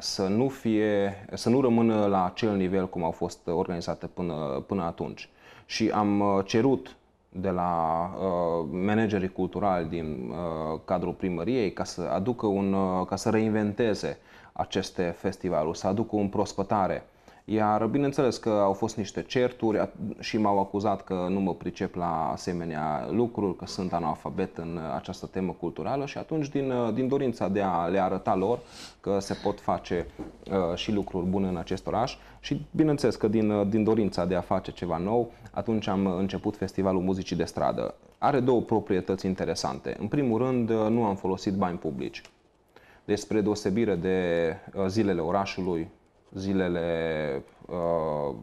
să nu, fie, să nu rămână la acel nivel cum au fost organizate până, până atunci. Și am uh, cerut de la uh, managerii culturali din uh, cadrul primăriei ca să aducă un, uh, ca să reinventeze aceste festivaluri, să aducă un prospătare iar bineînțeles că au fost niște certuri și m-au acuzat că nu mă pricep la asemenea lucruri, că sunt analfabet în această temă culturală și atunci din, din dorința de a le arăta lor că se pot face uh, și lucruri bune în acest oraș și bineînțeles că din, din dorința de a face ceva nou, atunci am început Festivalul Muzicii de Stradă. Are două proprietăți interesante. În primul rând, nu am folosit bani publici. despre deosebire de uh, zilele orașului, zilele uh,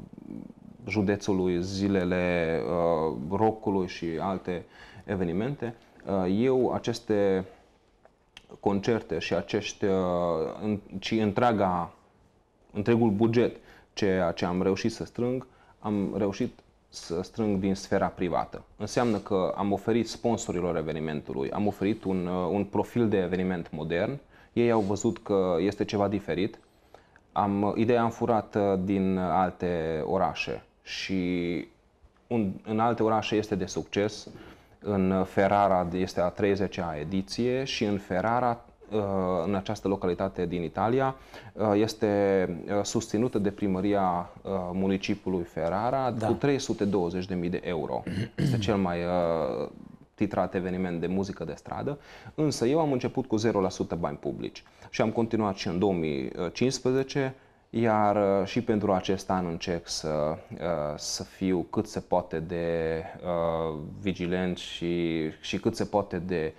județului, zilele uh, rockului și alte evenimente. Uh, eu aceste concerte și acești, uh, în, ci întreaga, întregul buget ceea ce am reușit să strâng, am reușit să strâng din sfera privată. Înseamnă că am oferit sponsorilor evenimentului, am oferit un, uh, un profil de eveniment modern, ei au văzut că este ceva diferit, am, ideea am furat uh, din alte orașe și un, în alte orașe este de succes. În Ferrara este a 30-a ediție și în Ferrara uh, în această localitate din Italia uh, este susținută de primăria municipiului Ferrara da. cu 320.000 de euro. Este cel mai titrat eveniment de muzică de stradă, însă eu am început cu 0% bani publici și am continuat și în 2015, iar uh, și pentru acest an încerc să, uh, să fiu cât se poate de uh, vigilent și, și cât se poate de,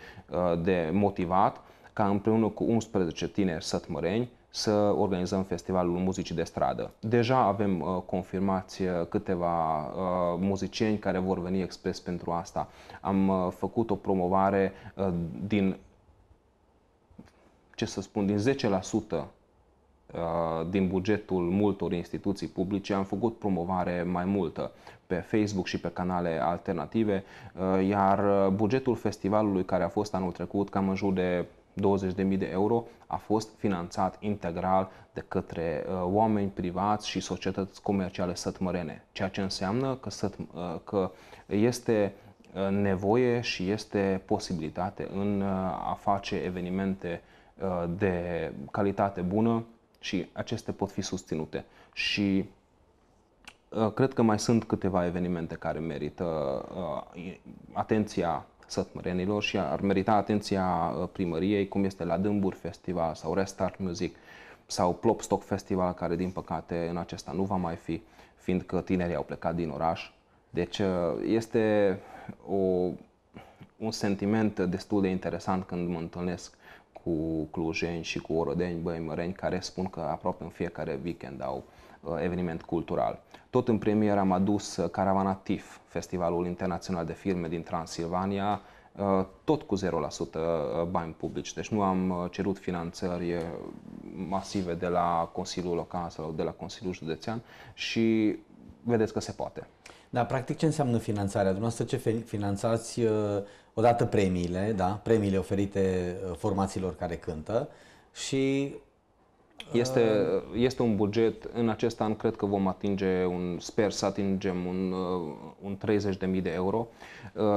de motivat ca împreună cu 11 tineri sătmăreni să organizăm festivalul muzicii de stradă. Deja avem uh, confirmați câteva uh, muzicieni care vor veni expres pentru asta. Am uh, făcut o promovare uh, din ce să spun, din 10% uh, din bugetul multor instituții publice am făcut promovare mai multă pe Facebook și pe canale alternative, uh, iar uh, bugetul festivalului care a fost anul trecut cam în jur de 20.000 de euro a fost finanțat integral de către oameni privați și societăți comerciale sătmărene, ceea ce înseamnă că, săt, că este nevoie și este posibilitate în a face evenimente uh, Uh, de calitate bună și acestea pot fi susținute. Și uh, cred că mai sunt câteva evenimente care merită uh, atenția sătmărenilor și ar merita atenția primăriei, cum este la Dâmburi Festival sau Restart Music sau Plopstock Festival, care din păcate în acesta nu va mai fi, fiindcă tinerii au plecat din oraș. Deci este o, un sentiment destul de interesant când mă întâlnesc cu clujeni și cu orodeni, băi măreni, care spun că aproape în fiecare weekend au uh, eveniment cultural. Tot în premier am adus uh, Caravana TIF, Festivalul Internațional de Filme din Transilvania, uh, tot cu 0% bani publici. Deci nu am cerut finanțări masive de la Consiliul Local sau de la Consiliul Județean și vedeți că se poate. Dar practic ce înseamnă finanțarea? Dumneavoastră ce finanțați odată premiile, da? premiile oferite uh, formațiilor care cântă și este, uh, este un buget, în acest an cred că vom atinge, un, sper să atingem un, uh, un 30.000 de euro.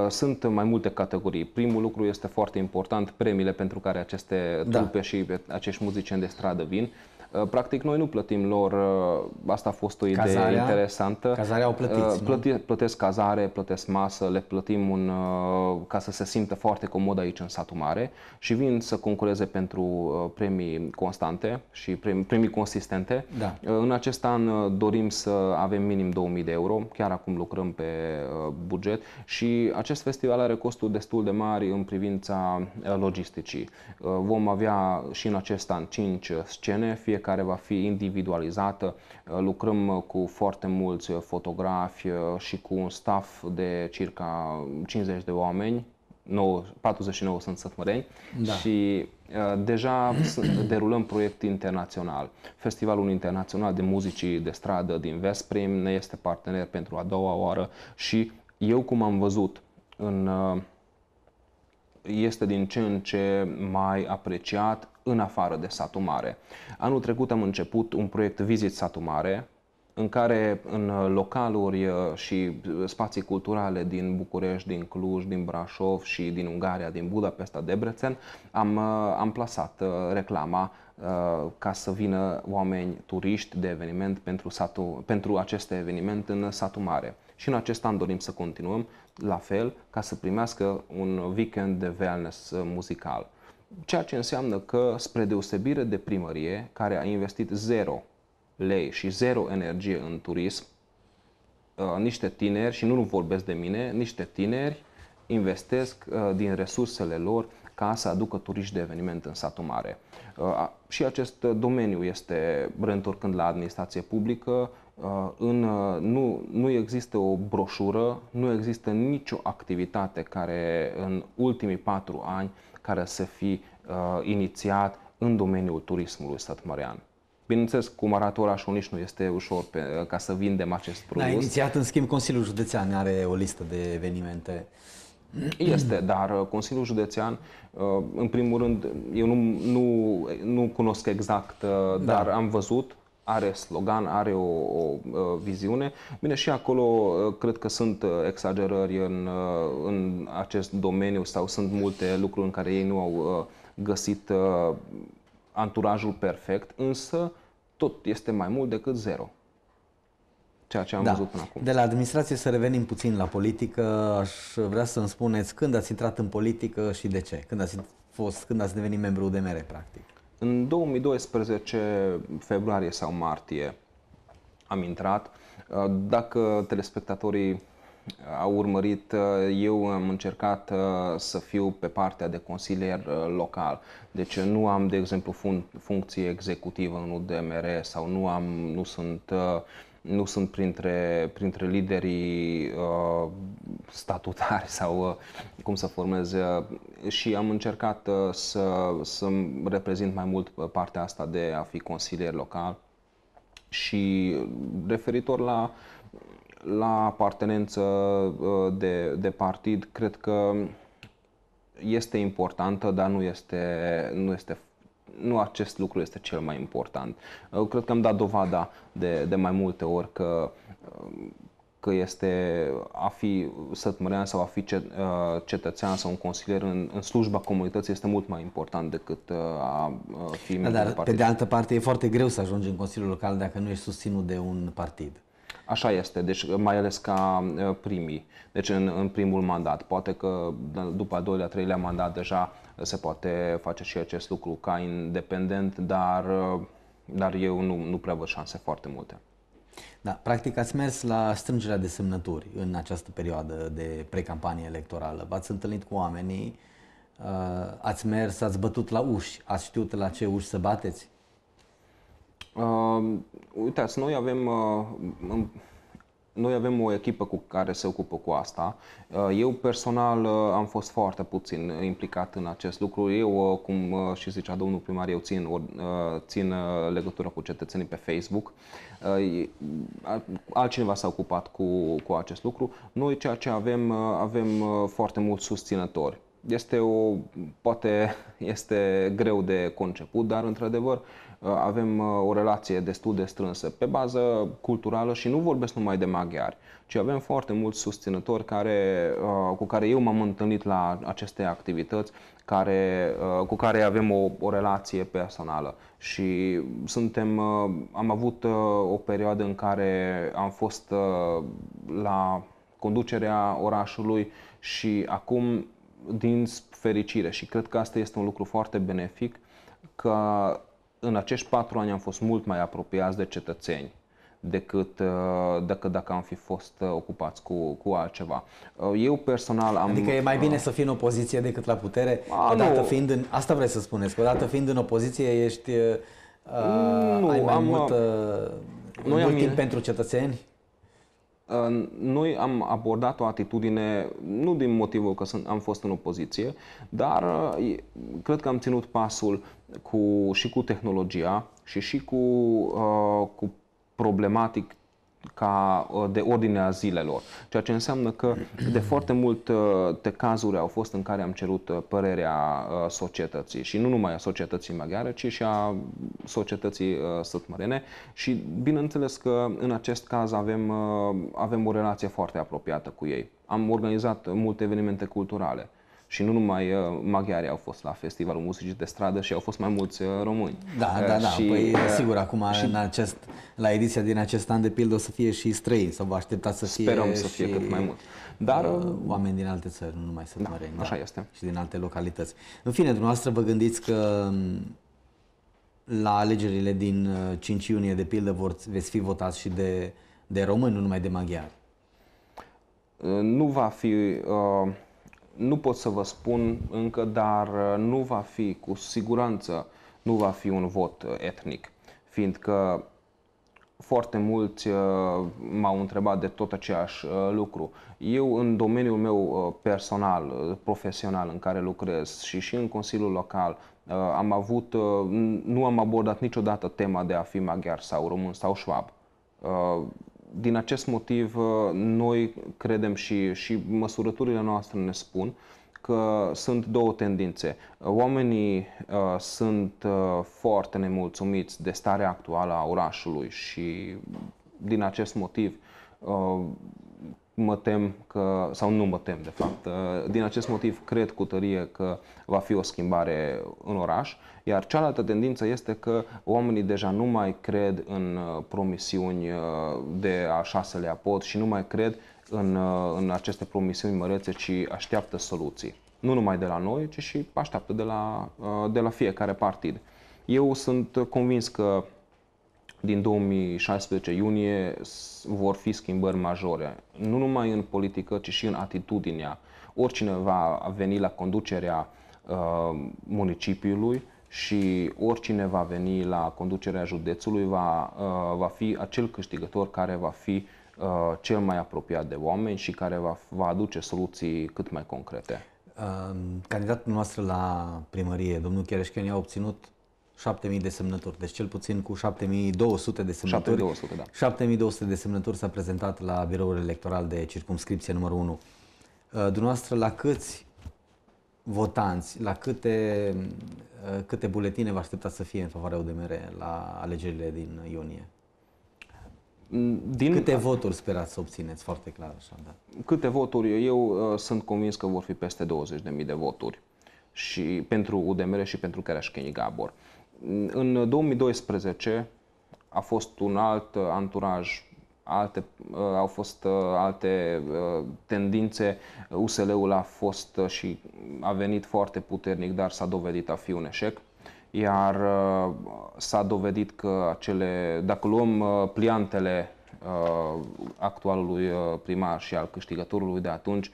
Sunt mai multe categorii. Primul lucru este foarte important, premiile pentru care aceste da. trupe da. și acești muzicieni de stradă vin. Uh, practic, noi nu plătim lor, uh, asta a fost o idee cazarea, interesantă. Cazarea o plătiți, uh, Plăti, nu? Plătesc cazare, plătesc masă, le plătim un, ca să se simtă foarte comod aici în satul mare și vin să concureze pentru premii constante și premii, premii consistente. Da. În acest an dorim să avem minim 2000 de euro, chiar acum lucrăm pe buget și acest festival are costuri destul de mari în privința logisticii. Vom avea și în acest an 5 scene, fie fiecare va fi individualizată. Uh, lucrăm uh, cu foarte mulți uh, fotografi și cu un staff de circa 50 de oameni 49 sunt sătmăreni da. și uh, deja derulăm proiect internațional. Festivalul Internațional de Muzicii de Stradă din Vesprim ne este partener pentru a doua oară și eu cum am văzut în, uh, este din ce în ce mai apreciat în afară de satul mare. Anul trecut am început un proiect Vizit Satul Mare, în care în localuri uh, și spații culturale din București, din Cluj, din Brașov și din Ungaria, din Budapesta, Debrecen, am, uh, am plasat uh, reclama ca să vină oameni turiști de eveniment pentru, satul, pentru aceste eveniment în satul mare. Și în acest an dorim să continuăm la fel ca să primească un weekend de wellness muzical ceea ce înseamnă că, spre deosebire de primărie, care a investit zero lei și zero energie în turism, uh, niște tineri, și nu vorbesc de mine, niște tineri investesc uh, din resursele lor ca să aducă turiști de eveniment în satul mare. Uh, și acest domeniu este reîntorcând la administrație publică, în, nu, nu există o broșură, nu există nicio activitate care în ultimii patru ani care să fi uh, inițiat în domeniul turismului marian. Bineînțeles, cum arată orașul nici nu este ușor pe, uh, ca să vindem acest produs. Da, inițiat, în schimb, Consiliul Județean are o listă de evenimente. Este, dar uh, Consiliul Județean, uh, în primul rând, eu nu, nu, nu cunosc exact, da. dar da. am văzut are slogan, are o, o, o uh, viziune. Bine, și acolo uh, cred că sunt uh, exagerări în, în acest domeniu sau sunt multe lucruri în care ei nu au găsit anturajul perfect, însă tot este mai mult decât zero ceea ce am da. văzut până acum. De la administrație să revenim puțin la politică. Aș vrea să-mi spuneți când ați intrat în politică și de ce? Când ați fost, când ați devenit membru de mere, practic? În 2012, februarie sau martie, am intrat. Uh, dacă telespectatorii uh, au urmărit, uh, eu am încercat să fiu pe partea de consilier local. Deci nu am, de exemplu, fun- funcție executivă în UDMR sau nu, am, nu sunt uh, nu sunt printre, printre liderii uh, statutari sau uh, cum să formez uh, și am încercat uh, să, să reprezint mai mult uh, partea asta de a fi consilier local și referitor la, la apartenență uh, de, de partid, cred că este importantă, dar nu este, nu este nu acest lucru este cel mai important. Cred că am dat dovada de, de mai multe ori că că este a fi sătmărean sau a fi uh, cetățean sau un consilier în, în slujba comunității este mult mai important decât uh, a uh, fi da, dar, partid. Pe de altă parte, e foarte greu să ajungi în Consiliul Local dacă nu ești susținut de un partid. Așa este, deci mai ales ca primii, deci în, în primul mandat. Poate că da, după a doilea, treilea mandat deja se poate face și acest lucru ca independent, dar, uh, dar eu nu, nu prea văd șanse foarte multe. Da, practic ați mers la strângerea de semnături în această perioadă de precampanie electorală. V-ați întâlnit cu oamenii, uh, ați mers, ați bătut la uși, ați știut la ce uși să bateți? Uh, uitați, noi avem uh, noi avem o echipă cu care se ocupă cu asta. Uh, eu personal uh, am fost foarte puțin implicat în acest lucru. Eu, uh, cum și zicea domnul primar, eu țin, țin legătură cu cetățenii pe Facebook. Altcineva s-a ocupat cu, cu acest lucru. Noi ceea ce avem, avem foarte mulți susținători este o, poate este greu de conceput, dar într-adevăr Uh, avem uh, o relație destul de strânsă, pe bază culturală și nu vorbesc numai de maghiari, ci avem foarte mulți susținători care, uh, cu care eu m-am întâlnit la aceste activități, care, cu care avem o, o relație personală. Și suntem, am avut o perioadă în care am fost la conducerea orașului și acum, din fericire, și cred că asta este un lucru foarte benefic, că în acești patru ani am fost mult mai apropiați de cetățeni decât, uh, decât dacă am fi fost uh, ocupați cu, cu altceva. Uh, eu personal am... Adică e mai bine să fii în opoziție decât la putere? A, nu. fiind în, asta vreți să spuneți, că odată fiind în opoziție ești... Uh, nu, ai mai am, mult, uh, noi mult am, timp pentru cetățeni? Ă, noi am abordat o atitudine, nu din motivul că am fost în opoziție, dar ă, cred că am ținut pasul cu, și cu tehnologia și și cu, ă, cu problematic ca uh, de ordinea zilelor, ceea ce înseamnă că de foarte multe uh, cazuri au fost în care am cerut uh, părerea societății și nu numai a societății maghiare, ci și a societății sătmărene și bineînțeles că în acest caz avem, avem o relație foarte apropiată cu ei. Am organizat multe evenimente culturale, și nu numai uh, maghiari au fost la festivalul muzicii de stradă și au fost mai mulți uh, români. Da, uh, da, da, și, păi sigur, acum și, în acest, la ediția din acest an de pildă o să fie și străini sau vă așteptați să fie Sperăm să fie cât mai mult. Dar oameni din alte țări, nu numai sătmăreni. Da, așa da, este. Și din alte localități. În fine, dumneavoastră vă gândiți că um, la alegerile din 5 iunie, de pildă, vor, veți fi votați și de, de români, nu numai de maghiari. Nu va fi... Uh nu pot să vă spun încă, dar uh, nu va fi, cu siguranță, nu va fi un vot uh, etnic, fiindcă foarte mulți uh, m-au întrebat de tot aceeași lucru. Eu, în domeniul meu personal, profesional în care lucrez și și în Consiliul Local, am avut, nu am abordat niciodată tema de a fi maghiar sau român sau șvab din acest motiv, uh, noi credem și, și măsurăturile noastre ne spun că sunt două tendințe. Oamenii uh, sunt uh, foarte nemulțumiți de starea actuală a orașului și din acest motiv uh, mă tem că, sau nu mă tem de fapt, uh, din acest motiv cred cu tărie că va fi o schimbare în oraș, iar cealaltă tendință este că oamenii deja nu mai cred în uh, promisiuni uh, de a șaselea pot și nu mai cred în, în aceste promisiuni mărețe, ci așteaptă soluții. Nu numai de la noi, ci și așteaptă de la, de la fiecare partid. Eu sunt convins că din 2016 iunie vor fi schimbări majore, nu numai în politică, ci și în atitudinea. Oricine va veni la conducerea uh, municipiului și oricine va veni la conducerea județului va, uh, va fi acel câștigător care va fi uh, cel mai apropiat de oameni și care va, va aduce soluții cât mai concrete. Um, candidatul nostru la primărie, domnul Chereșcheni, a obținut 7.000 de semnături, deci cel puțin cu 7.200 de semnături. 7.200, da. 7.200 de semnături s-a prezentat la biroul electoral de circumscripție numărul 1. Uh, dumneavoastră, la câți votanți, la câte, uh, câte buletine vă așteptați să fie în favoarea UDMR la alegerile din iunie? Din... Câte voturi sperați să obțineți, foarte clar așa, da. Câte voturi? Eu uh, sunt convins că vor fi peste 20.000 de voturi și pentru UDMR și pentru Cărașcheni Gabor. Uh, în 2012 a fost un alt anturaj, alte, uh, au fost uh, alte uh, tendințe, USL-ul a fost și a venit foarte puternic, dar s-a dovedit a fi un eșec iar s-a dovedit că acele, dacă luăm pliantele actualului primar și al câștigătorului de atunci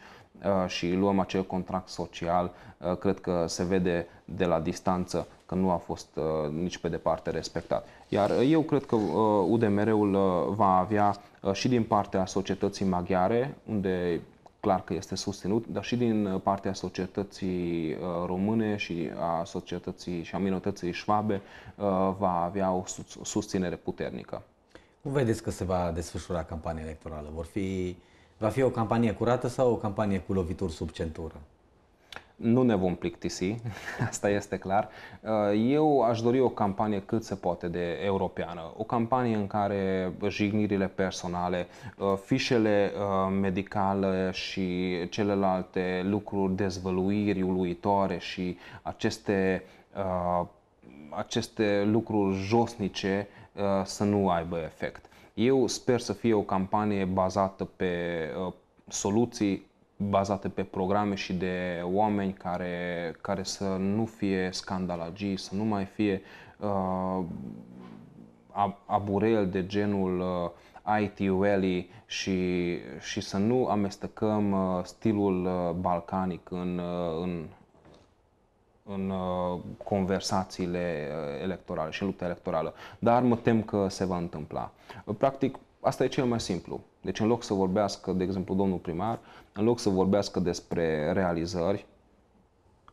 și luăm acel contract social, cred că se vede de la distanță că nu a fost uh, nici pe departe respectat. Iar uh, eu cred că uh, UDMR-ul uh, va avea uh, și din partea societății maghiare, unde clar că este susținut, dar și din uh, partea societății uh, române și a societății și a minorității șvabe va avea o susținere puternică. Cum vedeți că se va desfășura campania electorală? Vor fi, va fi o campanie curată sau o campanie cu lovituri sub centură? Nu ne vom plictisi, asta este clar. Uh, eu aș dori o campanie cât se poate de europeană. O campanie în care jignirile personale, uh, fișele uh, medicale și celelalte lucruri dezvăluiri uluitoare și aceste, aceste lucruri josnice să nu aibă efect. Eu sper să fie o campanie bazată pe soluții bazate pe programe și de oameni care, care să nu fie scandalagii, să nu mai fie uh, aburel de genul uh, IT Valley și, și să nu amestecăm uh, stilul uh, balcanic în, uh, în, în uh, conversațiile uh, electorale și în lupta electorală. Dar mă tem că se va întâmpla. Practic, asta e cel mai simplu. Deci în loc să vorbească, de exemplu, domnul primar, în loc să vorbească despre realizări,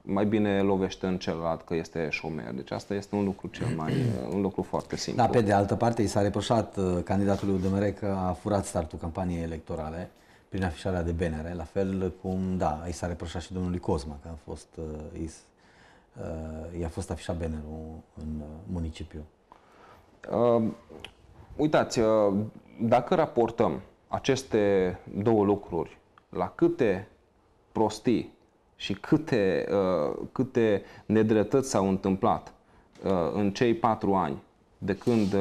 mai bine lovește în celălalt că este șomer. Deci asta este un lucru cel mai, un lucru foarte simplu. Da, pe de altă parte, i s-a reproșat uh, candidatului UDMR că a furat startul campaniei electorale prin afișarea de BNR, la fel cum, da, i s-a reproșat și domnului Cosma că a fost, uh, i, uh, a fost afișat bnr în municipiu. Um, uitați, dacă raportăm aceste două lucruri la câte prostii și câte, uh, câte nedreptăți s-au întâmplat uh, în cei patru ani de când uh,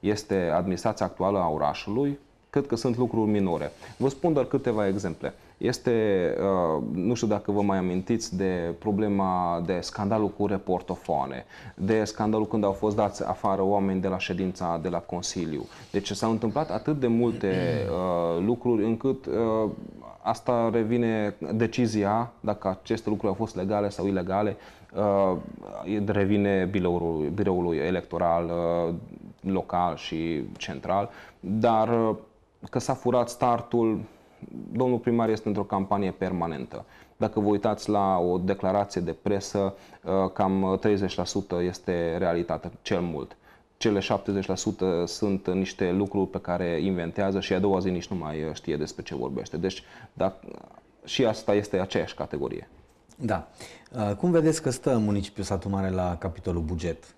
este administrația actuală a orașului, cred că sunt lucruri minore. Vă spun doar câteva exemple este, uh, nu știu dacă vă mai amintiți de problema, de scandalul cu reportofoane, de scandalul când au fost dați afară oameni de la ședința de la Consiliu. Deci s-au întâmplat atât de multe uh, lucruri încât uh, asta revine decizia, dacă aceste lucruri au fost legale sau ilegale, revine biroului, biroului electoral local și central, dar că s-a furat startul, Domnul primar este într-o campanie permanentă. Dacă vă uitați la o declarație de presă, uh, cam 30% este realitate, cel mult. Cele 70% sunt niște lucruri pe care inventează și a doua zi nici nu mai uh, știe despre ce vorbește. Deci dacă, și asta este aceeași categorie. Da. Uh, cum vedeți că stă municipiul Satu Mare la capitolul buget?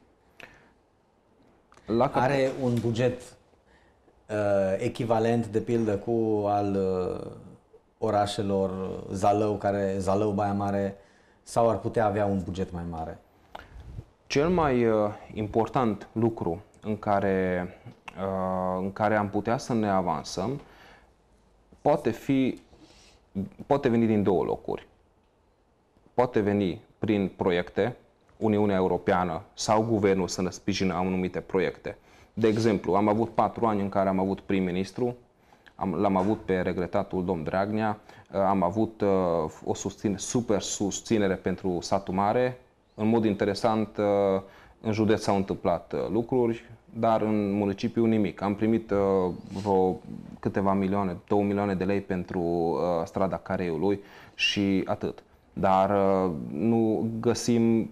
La cap- Are un buget Uh, echivalent de pildă cu al uh, orașelor Zalău, care Zalău Baia Mare sau ar putea avea un buget mai mare? Cel mai uh, important lucru în care, în care am putea să ne avansăm poate fi poate veni din două locuri. Poate veni prin proiecte, Uniunea Europeană sau guvernul să ne sprijină anumite proiecte. De exemplu, am avut patru ani în care am avut prim-ministru, l-am avut pe regretatul domn Dragnea, uh, am avut uh, o susține, super susținere pentru satul mare. În mod interesant, uh, în județ s-au întâmplat lucruri, dar în municipiu nimic. Am primit vreo câteva milioane, două milioane de lei pentru strada Careiului și atât. Dar nu găsim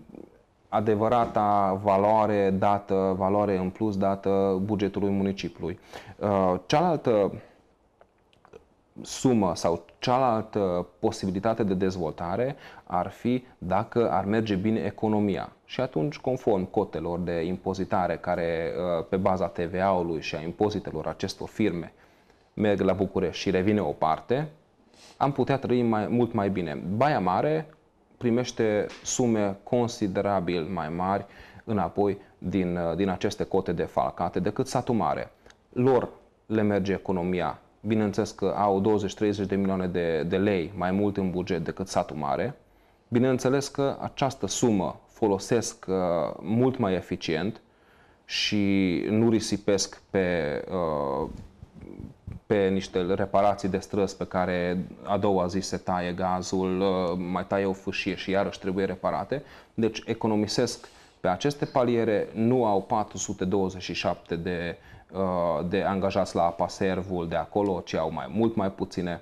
adevărata valoare dată, valoare în plus dată bugetului municipiului. Uh, cealaltă sumă sau cealaltă posibilitate de dezvoltare ar fi dacă ar merge bine economia. Și atunci, conform cotelor de impozitare care uh, pe baza TVA-ului și a impozitelor acestor firme merg la București și revine o parte, am putea trăi mai, mult mai bine. Baia Mare primește sume considerabil mai mari înapoi din, uh, din aceste cote defalcate decât satul mare. Lor le merge economia. Bineînțeles că au 20-30 de milioane de, de lei mai mult în buget decât satul mare. Bineînțeles că această sumă folosesc uh, mult mai eficient și nu risipesc pe, uh, pe niște reparații de străzi pe care a doua zi se taie gazul, uh, mai taie o fâșie și iarăși trebuie reparate. Deci economisesc pe aceste paliere, nu au 427 de, uh, de angajați la apaservul de acolo, ci au mai mult mai puține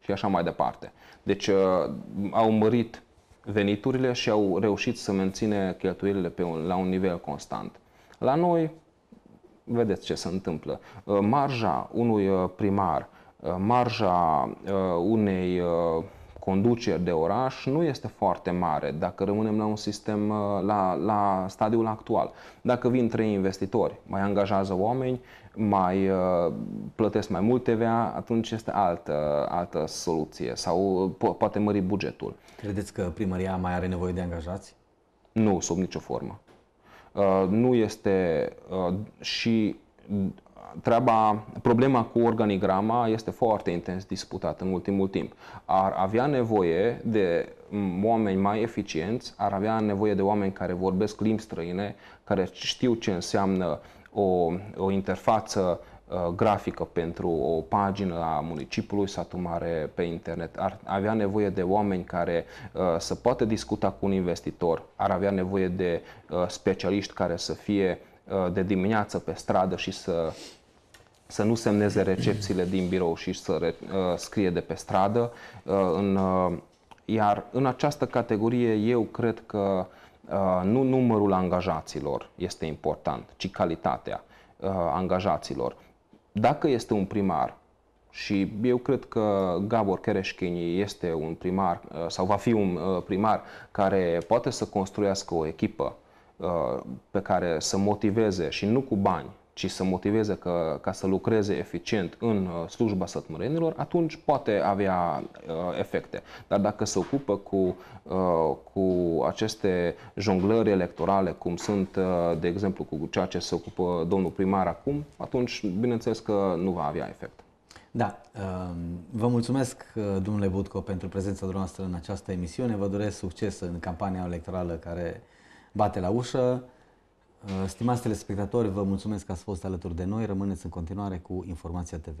și așa mai departe. Deci uh, au mărit veniturile și au reușit să menține cheltuielile pe un, la un nivel constant. La noi, vedeți ce se întâmplă. Uh, marja unui uh, primar, uh, marja unei conduceri de oraș nu este foarte mare dacă rămânem la un sistem, la, la stadiul actual. Dacă vin trei investitori, mai angajează oameni, mai plătesc mai mult TVA, atunci este altă, altă soluție sau po- poate mări bugetul. Credeți că primăria mai are nevoie de angajați? Nu, sub nicio formă. Uh, nu este uh, și treaba, problema cu organigrama este foarte intens disputată în ultimul timp. Ar avea nevoie de oameni mai eficienți, ar avea nevoie de oameni care vorbesc limbi străine, care știu ce înseamnă o, o interfață Uh, grafică pentru o pagină a municipiului, satul mare pe internet. Ar avea nevoie de oameni care uh, să poată discuta cu un investitor, ar avea nevoie de uh, specialiști care să fie uh, de dimineață pe stradă și să să nu semneze recepțiile din birou și să re, uh, scrie de pe stradă. Uh, în, uh, iar în această categorie eu cred că uh, nu numărul angajaților este important, ci calitatea uh, angajaților. Dacă este un primar și eu cred că Gabor Chereșchini este un primar uh, sau va fi un uh, primar care poate să construiască o echipă uh, pe care să motiveze și nu cu bani, ci să motiveze că, ca să lucreze eficient în uh, slujba sătmărenilor, atunci poate avea uh, efecte. Dar dacă se ocupă cu, uh, cu aceste jonglări electorale, cum sunt, de exemplu, cu ceea ce se ocupă domnul primar acum, atunci, bineînțeles că nu va avea efect. Da, um, vă mulțumesc, domnule Budco, pentru prezența dumneavoastră în această emisiune. Vă doresc succes în campania electorală care bate la ușă. Stimați telespectatori, vă mulțumesc că ați fost alături de noi. Rămâneți în continuare cu Informația TV.